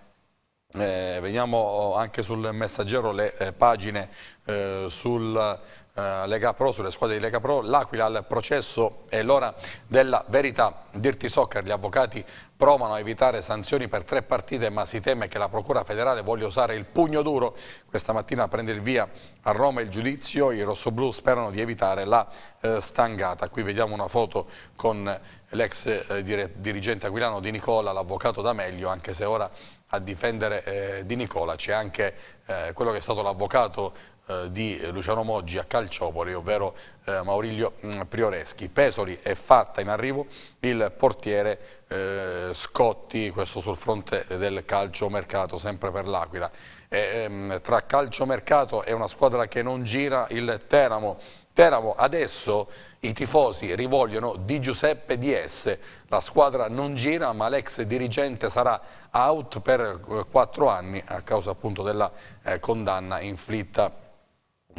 Eh, vediamo oh, anche sul messaggero le eh, pagine eh, sul eh, Lega Pro, sulle squadre di Lega Pro, l'Aquila al processo è l'ora della verità. Dirti Soccer, gli avvocati provano a evitare sanzioni per tre partite ma si teme che la Procura federale voglia usare il pugno duro. Questa mattina prende il via a Roma il giudizio, i rossoblù sperano di evitare la eh, stangata. Qui vediamo una foto con l'ex eh, dirigente aquilano Di Nicola, l'avvocato D'Amelio, anche se ora a difendere eh, Di Nicola c'è anche eh, quello che è stato l'avvocato eh, di Luciano Moggi a Calciopoli, ovvero eh, Maurilio mm, Prioreschi. Pesoli è fatta in arrivo il portiere eh, Scotti, questo sul fronte del calciomercato, sempre per l'Aquila. Ehm, tra calciomercato e una squadra che non gira, il Teramo. Teramo adesso i tifosi rivogliono Di Giuseppe di S. la squadra non gira ma l'ex dirigente sarà out per quattro anni a causa appunto della condanna inflitta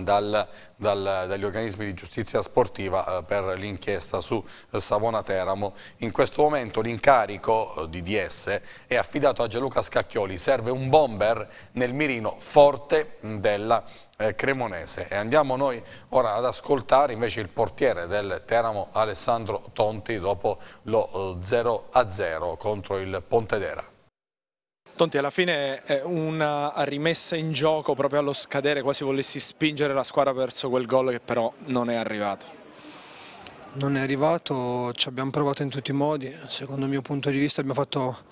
dal, dal, dagli organismi di giustizia sportiva eh, per l'inchiesta su eh, Savona Teramo. In questo momento l'incarico eh, di DS è affidato a Gianluca Scacchioli, serve un bomber nel mirino forte mm, della eh, Cremonese e andiamo noi ora ad ascoltare invece il portiere del Teramo Alessandro Tonti dopo lo 0-0 eh, contro il Pontedera. Tonti, alla fine è una rimessa in gioco proprio allo scadere, quasi volessi spingere la squadra verso quel gol che però non è arrivato non è arrivato, ci abbiamo provato in tutti i modi, secondo il mio punto di vista abbiamo fatto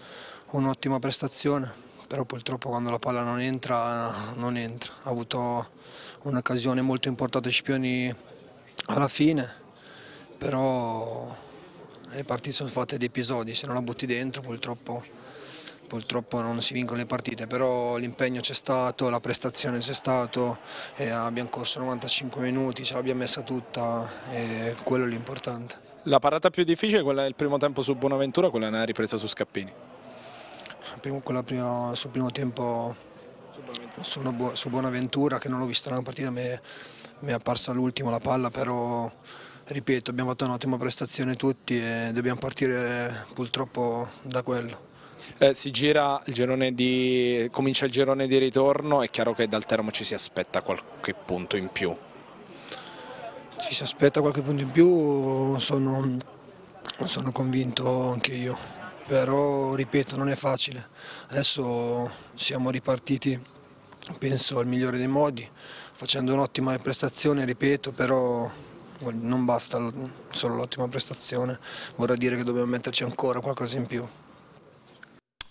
un'ottima prestazione, però purtroppo quando la palla non entra, non entra. Ha avuto un'occasione molto importante Scipioni alla fine, però le partite sono fatte di episodi, se non la butti dentro purtroppo purtroppo non si vincono le partite, però l'impegno c'è stato, la prestazione c'è stato, eh, abbiamo corso 95 minuti, ce l'abbiamo messa tutta e quello è l'importante. La parata più difficile, quella del primo tempo su Bonaventura, quella è ripresa su Scappini? Prima, quella prima, sul primo tempo su, Buonaventura. su Bonaventura che non l'ho vista nella partita, mi è, mi è apparsa all'ultimo la palla, però ripeto abbiamo fatto un'ottima prestazione tutti e dobbiamo partire purtroppo da quello eh, si gira il di, comincia il girone di ritorno, è chiaro che dal Teramo ci si aspetta qualche punto in più. Ci si aspetta qualche punto in più, sono, sono convinto anche io, però ripeto non è facile, adesso siamo ripartiti penso al migliore dei modi, facendo un'ottima prestazione, ripeto, però non basta solo l'ottima prestazione, vorrà dire che dobbiamo metterci ancora qualcosa in più.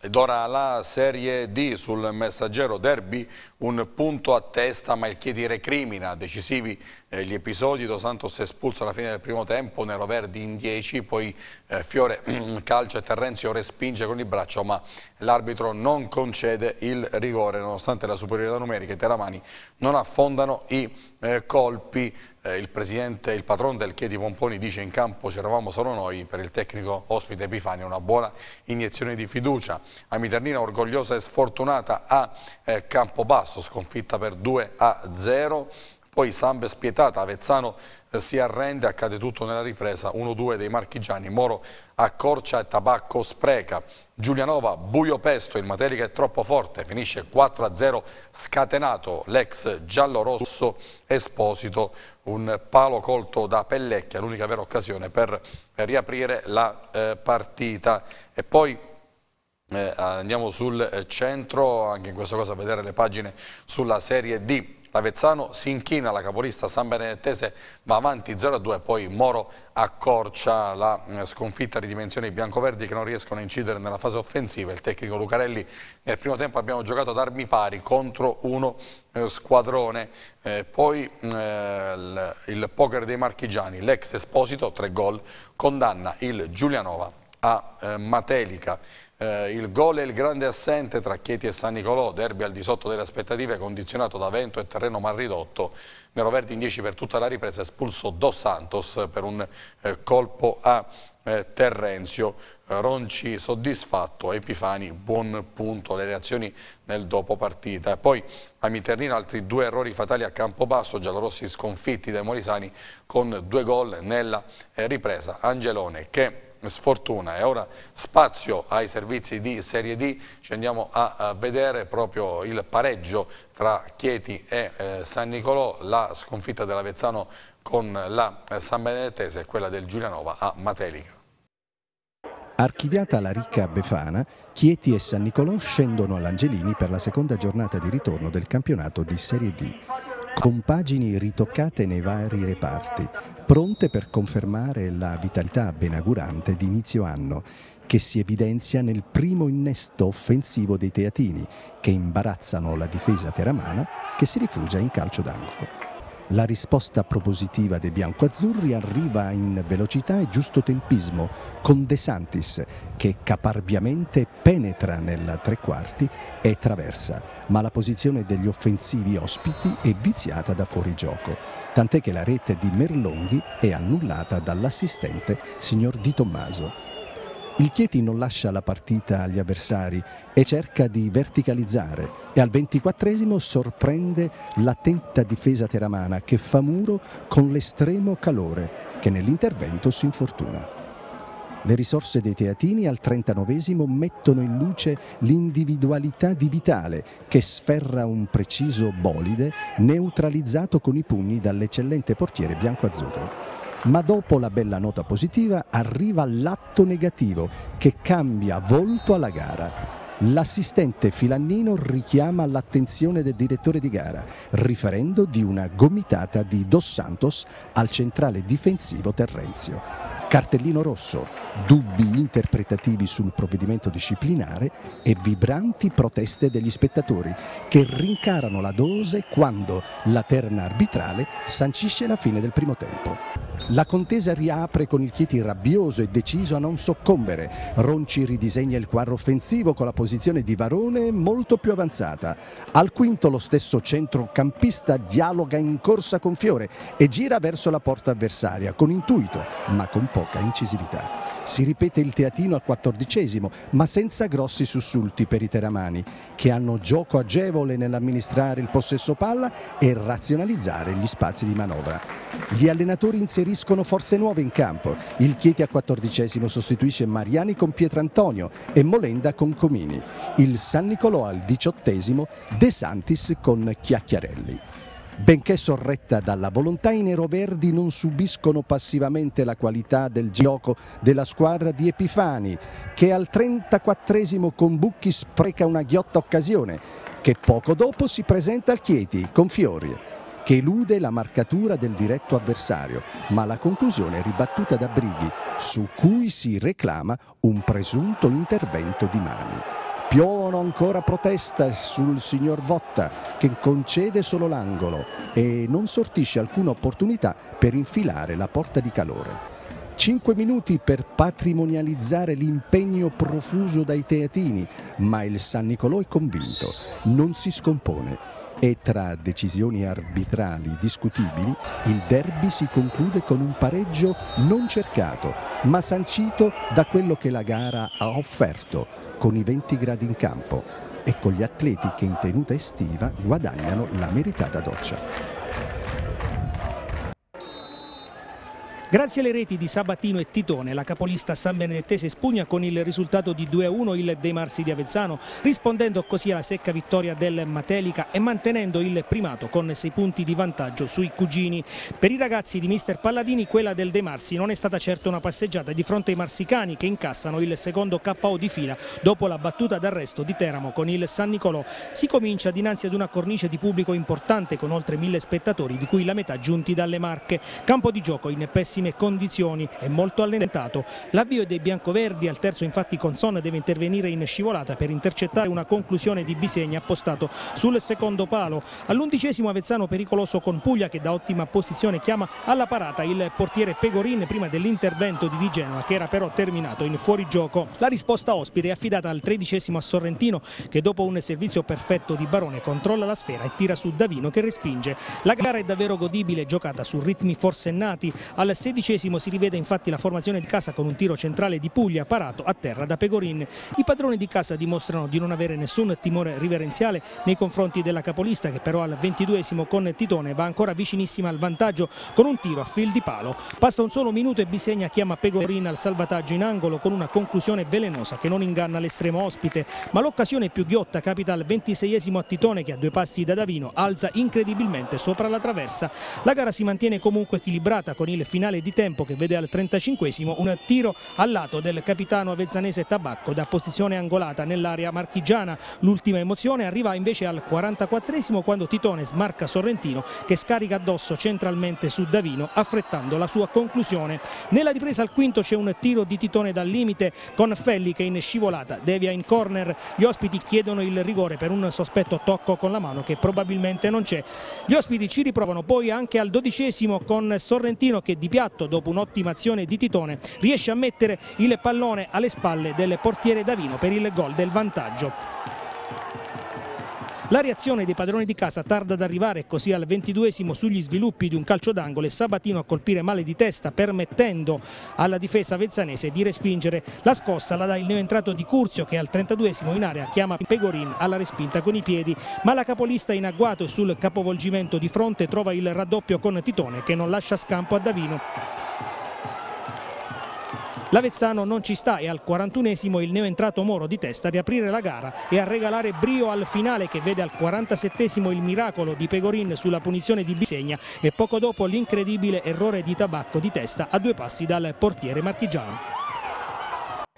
Ed ora la Serie D sul messaggero derby, un punto a testa ma il chiedi recrimina, decisivi eh, gli episodi, Dos Santos espulso alla fine del primo tempo, Nero Verdi in 10, poi eh, Fiore calcia e Terrenzio respinge con il braccio ma l'arbitro non concede il rigore nonostante la superiorità numerica i Teramani non affondano i eh, colpi eh, il presidente, il patron del Chieti Pomponi dice in campo c'eravamo solo noi, per il tecnico ospite Epifania una buona iniezione di fiducia. A Miternina orgogliosa e sfortunata a eh, Campobasso, sconfitta per 2 a 0, poi Sambe spietata, Avezzano eh, si arrende, accade tutto nella ripresa, 1-2 dei marchigiani, Moro accorcia e Tabacco spreca. Giulianova, Buio Pesto, il Materica è troppo forte, finisce 4-0 scatenato l'ex giallo-rosso Esposito, un palo colto da Pellecchia, l'unica vera occasione per riaprire la eh, partita. E poi eh, andiamo sul eh, centro, anche in questo caso a vedere le pagine sulla Serie D L'Avezzano si inchina, la capolista San Benedettese va avanti 0-2, poi Moro accorcia la eh, sconfitta di dimensioni biancoverdi che non riescono a incidere nella fase offensiva. Il tecnico Lucarelli nel primo tempo abbiamo giocato ad armi pari contro uno eh, squadrone. Eh, poi mm, eh, il, il poker dei marchigiani, l'ex Esposito, tre gol, condanna il Giulianova a eh, Matelica eh, il gol è il grande assente tra Chieti e San Nicolò, derby al di sotto delle aspettative condizionato da vento e terreno mal ridotto, Verdi in 10 per tutta la ripresa espulso Dos Santos per un eh, colpo a eh, Terrenzio, eh, Ronci soddisfatto, Epifani buon punto, le reazioni nel dopo partita. Poi a Miternino altri due errori fatali a Campobasso, giallorossi sconfitti dai Molisani con due gol nella eh, ripresa. Angelone che sfortuna. E ora spazio ai servizi di Serie D, ci andiamo a vedere proprio il pareggio tra Chieti e eh, San Nicolò, la sconfitta dell'Avezzano con la eh, San Benedettese e quella del Giulianova a Matelica. Archiviata la ricca Befana, Chieti e San Nicolò scendono all'Angelini per la seconda giornata di ritorno del campionato di Serie D. Compagini ritoccate nei vari reparti, pronte per confermare la vitalità benagurante di inizio anno che si evidenzia nel primo innesto offensivo dei teatini che imbarazzano la difesa teramana che si rifugia in calcio d'angolo. La risposta propositiva dei biancoazzurri arriva in velocità e giusto tempismo con De Santis che caparbiamente penetra nella tre quarti e traversa, ma la posizione degli offensivi ospiti è viziata da fuorigioco, tant'è che la rete di Merlonghi è annullata dall'assistente signor Di Tommaso. Il Chieti non lascia la partita agli avversari e cerca di verticalizzare e al 24 sorprende l'attenta difesa teramana che fa muro con l'estremo calore che nell'intervento si infortuna. Le risorse dei teatini al 39 mettono in luce l'individualità di Vitale che sferra un preciso bolide neutralizzato con i pugni dall'eccellente portiere bianco-azzurro. Ma dopo la bella nota positiva arriva l'atto negativo che cambia volto alla gara. L'assistente Filannino richiama l'attenzione del direttore di gara, riferendo di una gomitata di Dos Santos al centrale difensivo Terrenzio. Cartellino rosso, dubbi interpretativi sul provvedimento disciplinare e vibranti proteste degli spettatori che rincarano la dose quando la terna arbitrale sancisce la fine del primo tempo. La contesa riapre con il Chieti rabbioso e deciso a non soccombere. Ronci ridisegna il quadro offensivo con la posizione di Varone molto più avanzata. Al quinto lo stesso centrocampista dialoga in corsa con Fiore e gira verso la porta avversaria con intuito ma con poca incisività. Si ripete il teatino al quattordicesimo, ma senza grossi sussulti per i teramani, che hanno gioco agevole nell'amministrare il possesso palla e razionalizzare gli spazi di manovra. Gli allenatori inseriscono forze nuove in campo. Il Chieti al quattordicesimo sostituisce Mariani con Pietrantonio e Molenda con Comini. Il San Nicolò al diciottesimo De Santis con Chiacchiarelli. Benché sorretta dalla volontà, i neroverdi non subiscono passivamente la qualità del gioco della squadra di Epifani, che al 34esimo con Bucchi spreca una ghiotta occasione, che poco dopo si presenta al Chieti con Fiori, che elude la marcatura del diretto avversario, ma la conclusione è ribattuta da Brighi, su cui si reclama un presunto intervento di mani. Piovono ancora proteste sul signor Votta che concede solo l'angolo e non sortisce alcuna opportunità per infilare la porta di calore. Cinque minuti per patrimonializzare l'impegno profuso dai teatini, ma il San Nicolò è convinto, non si scompone e tra decisioni arbitrali discutibili il derby si conclude con un pareggio non cercato, ma sancito da quello che la gara ha offerto, con i 20 gradi in campo e con gli atleti che in tenuta estiva guadagnano la meritata doccia. Grazie alle reti di Sabatino e Titone, la capolista sambenedettese spugna con il risultato di 2-1 il De Marsi di Avezzano, rispondendo così alla secca vittoria del Matelica e mantenendo il primato con 6 punti di vantaggio sui cugini. Per i ragazzi di mister Palladini quella del De Marsi non è stata certo una passeggiata di fronte ai marsicani che incassano il secondo KO di fila dopo la battuta d'arresto di Teramo con il San Nicolò. Si comincia dinanzi ad una cornice di pubblico importante con oltre mille spettatori di cui la metà giunti dalle Marche. Campo di gioco in pessima ottime condizioni e molto allentato. L'avvio è dei biancoverdi al terzo infatti Consonna deve intervenire in scivolata per intercettare una conclusione di Bisegna appostato sul secondo palo. All'undicesimo Avezzano pericoloso con Puglia che da ottima posizione chiama alla parata il portiere Pegorin prima dell'intervento di Di Genova che era però terminato in fuorigioco. La risposta ospite è affidata al tredicesimo a Sorrentino che dopo un servizio perfetto di Barone controlla la sfera e tira su Davino che respinge. La gara è davvero godibile giocata su ritmi forsennati al sedicesimo si rivede infatti la formazione di casa con un tiro centrale di Puglia parato a terra da Pegorin. I padroni di casa dimostrano di non avere nessun timore riverenziale nei confronti della capolista che però al ventiduesimo con Titone va ancora vicinissima al vantaggio con un tiro a fil di palo. Passa un solo minuto e Bisegna chiama Pegorin al salvataggio in angolo con una conclusione velenosa che non inganna l'estremo ospite, ma l'occasione più ghiotta capita al ventiseiesimo a Titone che a due passi da Davino alza incredibilmente sopra la traversa. La gara si mantiene comunque equilibrata con il finale parziale di tempo che vede al 35 esimo un tiro al lato del capitano avezzanese Tabacco da posizione angolata nell'area marchigiana. L'ultima emozione arriva invece al 44 esimo quando Titone smarca Sorrentino che scarica addosso centralmente su Davino affrettando la sua conclusione. Nella ripresa al quinto c'è un tiro di Titone dal limite con Felli che in scivolata devia in corner. Gli ospiti chiedono il rigore per un sospetto tocco con la mano che probabilmente non c'è. Gli ospiti ci riprovano poi anche al dodicesimo con Sorrentino che di piano riscatto dopo un'ottima azione di Titone riesce a mettere il pallone alle spalle del portiere Davino per il gol del vantaggio. La reazione dei padroni di casa tarda ad arrivare così al ventiduesimo sugli sviluppi di un calcio d'angolo e Sabatino a colpire male di testa permettendo alla difesa vezzanese di respingere la scossa. La dà il neoentrato di Curzio che al 32esimo in area chiama Pegorin alla respinta con i piedi ma la capolista in agguato sul capovolgimento di fronte trova il raddoppio con Titone che non lascia scampo a Davino. L'Avezzano non ci sta e al 41esimo il neoentrato Moro di testa riaprire la gara e a regalare brio al finale che vede al 47esimo il miracolo di Pegorin sulla punizione di Bisegna e poco dopo l'incredibile errore di Tabacco di testa a due passi dal portiere marchigiano.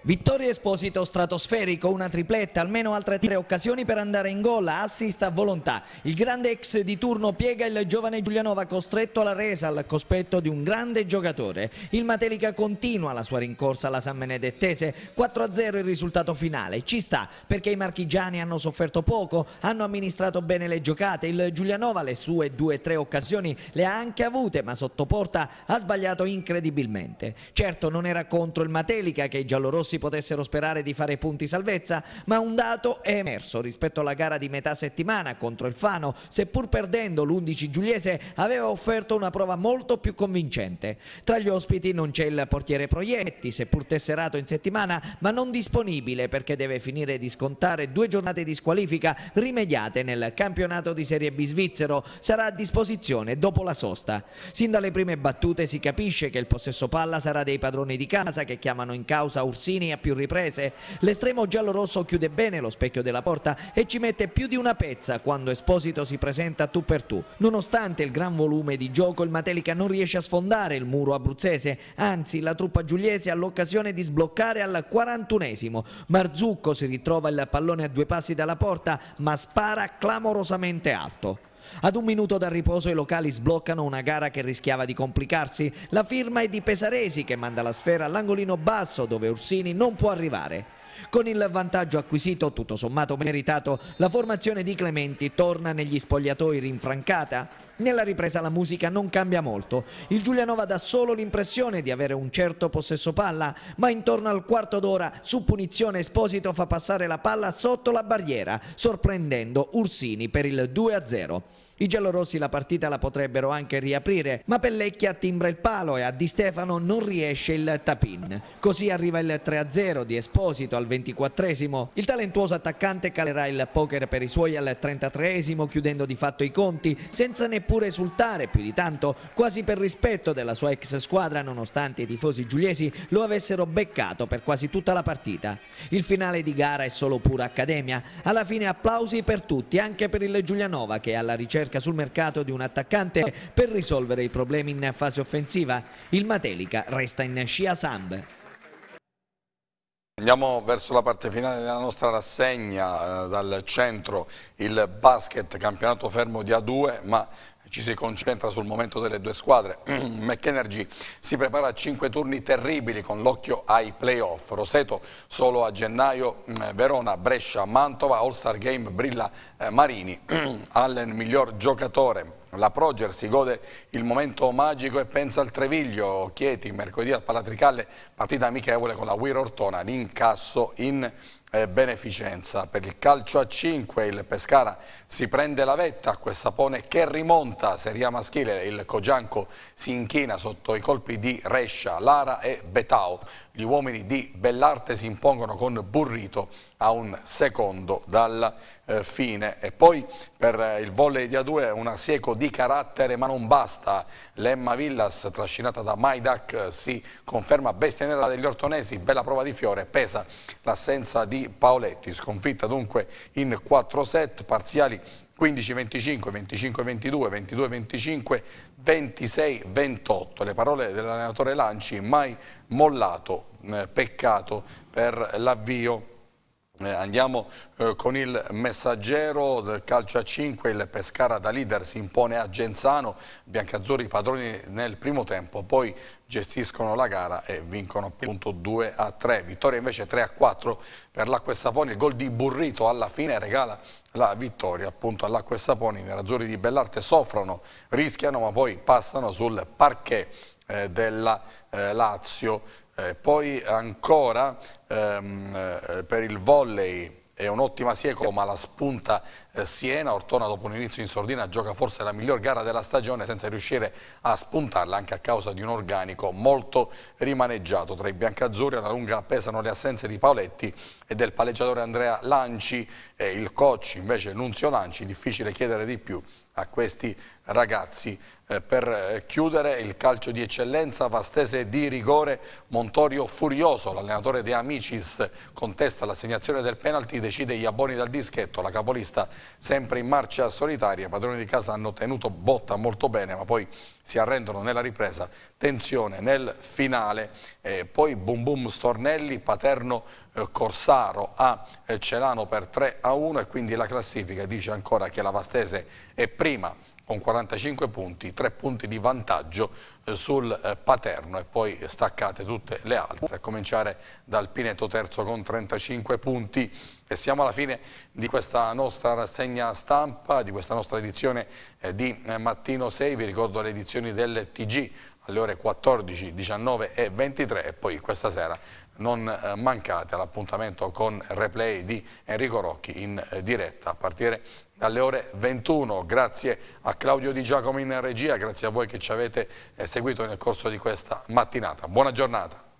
Vittorio Esposito stratosferico, una tripletta, almeno altre tre occasioni per andare in gol, assist a volontà. Il grande ex di turno piega il giovane Giulianova costretto alla resa al cospetto di un grande giocatore. Il Matelica continua la sua rincorsa alla San Benedettese, 4-0 il risultato finale. Ci sta perché i marchigiani hanno sofferto poco, hanno amministrato bene le giocate, il Giulianova le sue due o tre occasioni le ha anche avute ma sotto porta ha sbagliato incredibilmente. Certo non era contro il Matelica che i giallorossi rossi potessero sperare di fare punti salvezza, ma un dato è emerso rispetto alla gara di metà settimana contro il Fano, seppur perdendo l'11 Giuliese aveva offerto una prova molto più convincente. Tra gli ospiti non c'è il portiere Proietti, seppur tesserato in settimana, ma non disponibile perché deve finire di scontare due giornate di squalifica rimediate nel campionato di Serie B svizzero. Sarà a disposizione dopo la sosta. Sin dalle prime battute si capisce che il possesso palla sarà dei padroni di casa che chiamano in causa Ursini Pellegrini a più riprese. L'estremo giallorosso chiude bene lo specchio della porta e ci mette più di una pezza quando Esposito si presenta tu per tu. Nonostante il gran volume di gioco, il Matelica non riesce a sfondare il muro abruzzese, anzi la truppa giuliese ha l'occasione di sbloccare al 41esimo. Marzucco si ritrova il pallone a due passi dalla porta, ma spara clamorosamente alto. Ad un minuto dal riposo i locali sbloccano una gara che rischiava di complicarsi. La firma è di Pesaresi che manda la sfera all'angolino basso dove Ursini non può arrivare. Con il vantaggio acquisito, tutto sommato meritato, la formazione di Clementi torna negli spogliatoi rinfrancata. Nella ripresa la musica non cambia molto. Il Giulianova dà solo l'impressione di avere un certo possesso palla, ma intorno al quarto d'ora su punizione Esposito fa passare la palla sotto la barriera, sorprendendo Ursini per il 2-0. I giallorossi la partita la potrebbero anche riaprire, ma Pellecchia timbra il palo e a Di Stefano non riesce il tapin. Così arriva il 3-0 di Esposito al 24esimo. Il talentuoso attaccante calerà il poker per i suoi al 33esimo, chiudendo di fatto i conti, senza neppure esultare più di tanto, quasi per rispetto della sua ex squadra, nonostante i tifosi giuliesi lo avessero beccato per quasi tutta la partita. Il finale di gara è solo pura accademia. Alla fine applausi per tutti, anche per il Giulianova che è alla ricerca ricerca sul mercato di un attaccante per risolvere i problemi in fase offensiva. Il Matelica resta in scia Samb. Andiamo verso la parte finale della nostra rassegna, eh, dal centro il basket, campionato fermo di A2, ma ci si concentra sul momento delle due squadre. Mm, McEnergy si prepara a cinque turni terribili con l'occhio ai playoff. Roseto solo a gennaio, mm, Verona, Brescia, Mantova, All-Star Game, Brilla, eh, Marini. Mm, Allen miglior giocatore. La Proger si gode il momento magico e pensa al Treviglio. Chieti mercoledì al Palatricalle, partita amichevole con la Guiro Ortona, l'incasso in beneficenza. Per il calcio a 5 il Pescara si prende la vetta a quel sapone che rimonta. Serie maschile il Cogianco si inchina sotto i colpi di Rescia, Lara e Betao. Gli uomini di Bellarte si impongono con Burrito a un secondo dalla eh, fine. E poi per eh, il volley di A2 una sieco di carattere ma non basta. Lemma Villas trascinata da Maidak eh, si conferma bestia nera degli ortonesi, bella prova di fiore, pesa l'assenza di Paoletti, sconfitta dunque in 4 set parziali 15-25, 25-22, 22-25, 26-28, le parole dell'allenatore Lanci, mai mollato, eh, peccato per l'avvio eh, andiamo eh, con il messaggero del calcio a 5, il Pescara da leader si impone a Genzano, Biancazzurri padroni nel primo tempo, poi gestiscono la gara e vincono appunto 2 a 3, vittoria invece 3 a 4 per l'Acqua e Saponi, il gol di Burrito alla fine regala la vittoria appunto all'Acqua e Saponi, i nerazzurri di Bellarte soffrono, rischiano ma poi passano sul parquet eh, della eh, Lazio. Eh, poi ancora ehm, eh, per il volley è un'ottima sieco ma la spunta eh, Siena. Ortona dopo un inizio in sordina gioca forse la miglior gara della stagione senza riuscire a spuntarla anche a causa di un organico molto rimaneggiato. Tra i biancazzurri alla lunga pesano le assenze di Paoletti e del palleggiatore Andrea Lanci e il coach invece Nunzio Lanci, difficile chiedere di più a questi ragazzi. Eh, per eh, chiudere il calcio di eccellenza, Vastese di rigore, Montorio furioso, l'allenatore De Amicis contesta l'assegnazione del penalty, decide gli abboni dal dischetto, la capolista sempre in marcia solitaria, i padroni di casa hanno tenuto botta molto bene ma poi si arrendono nella ripresa, tensione nel finale, eh, poi boom boom stornelli, Paterno eh, Corsaro a eh, Celano per 3 a 1 e quindi la classifica dice ancora che la Vastese è prima con 45 punti, 3 punti di vantaggio eh, sul eh, Paterno e poi staccate tutte le altre, a cominciare dal Pineto terzo con 35 punti, e siamo alla fine di questa nostra rassegna stampa, di questa nostra edizione eh, di eh, Mattino 6. Vi ricordo le edizioni del TG alle ore 14, 19 e 23 e poi questa sera non eh, mancate l'appuntamento con replay di Enrico Rocchi in diretta a partire dalle ore 21. Grazie a Claudio Di Giacomo in regia, grazie a voi che ci avete seguito nel corso di questa mattinata. Buona giornata.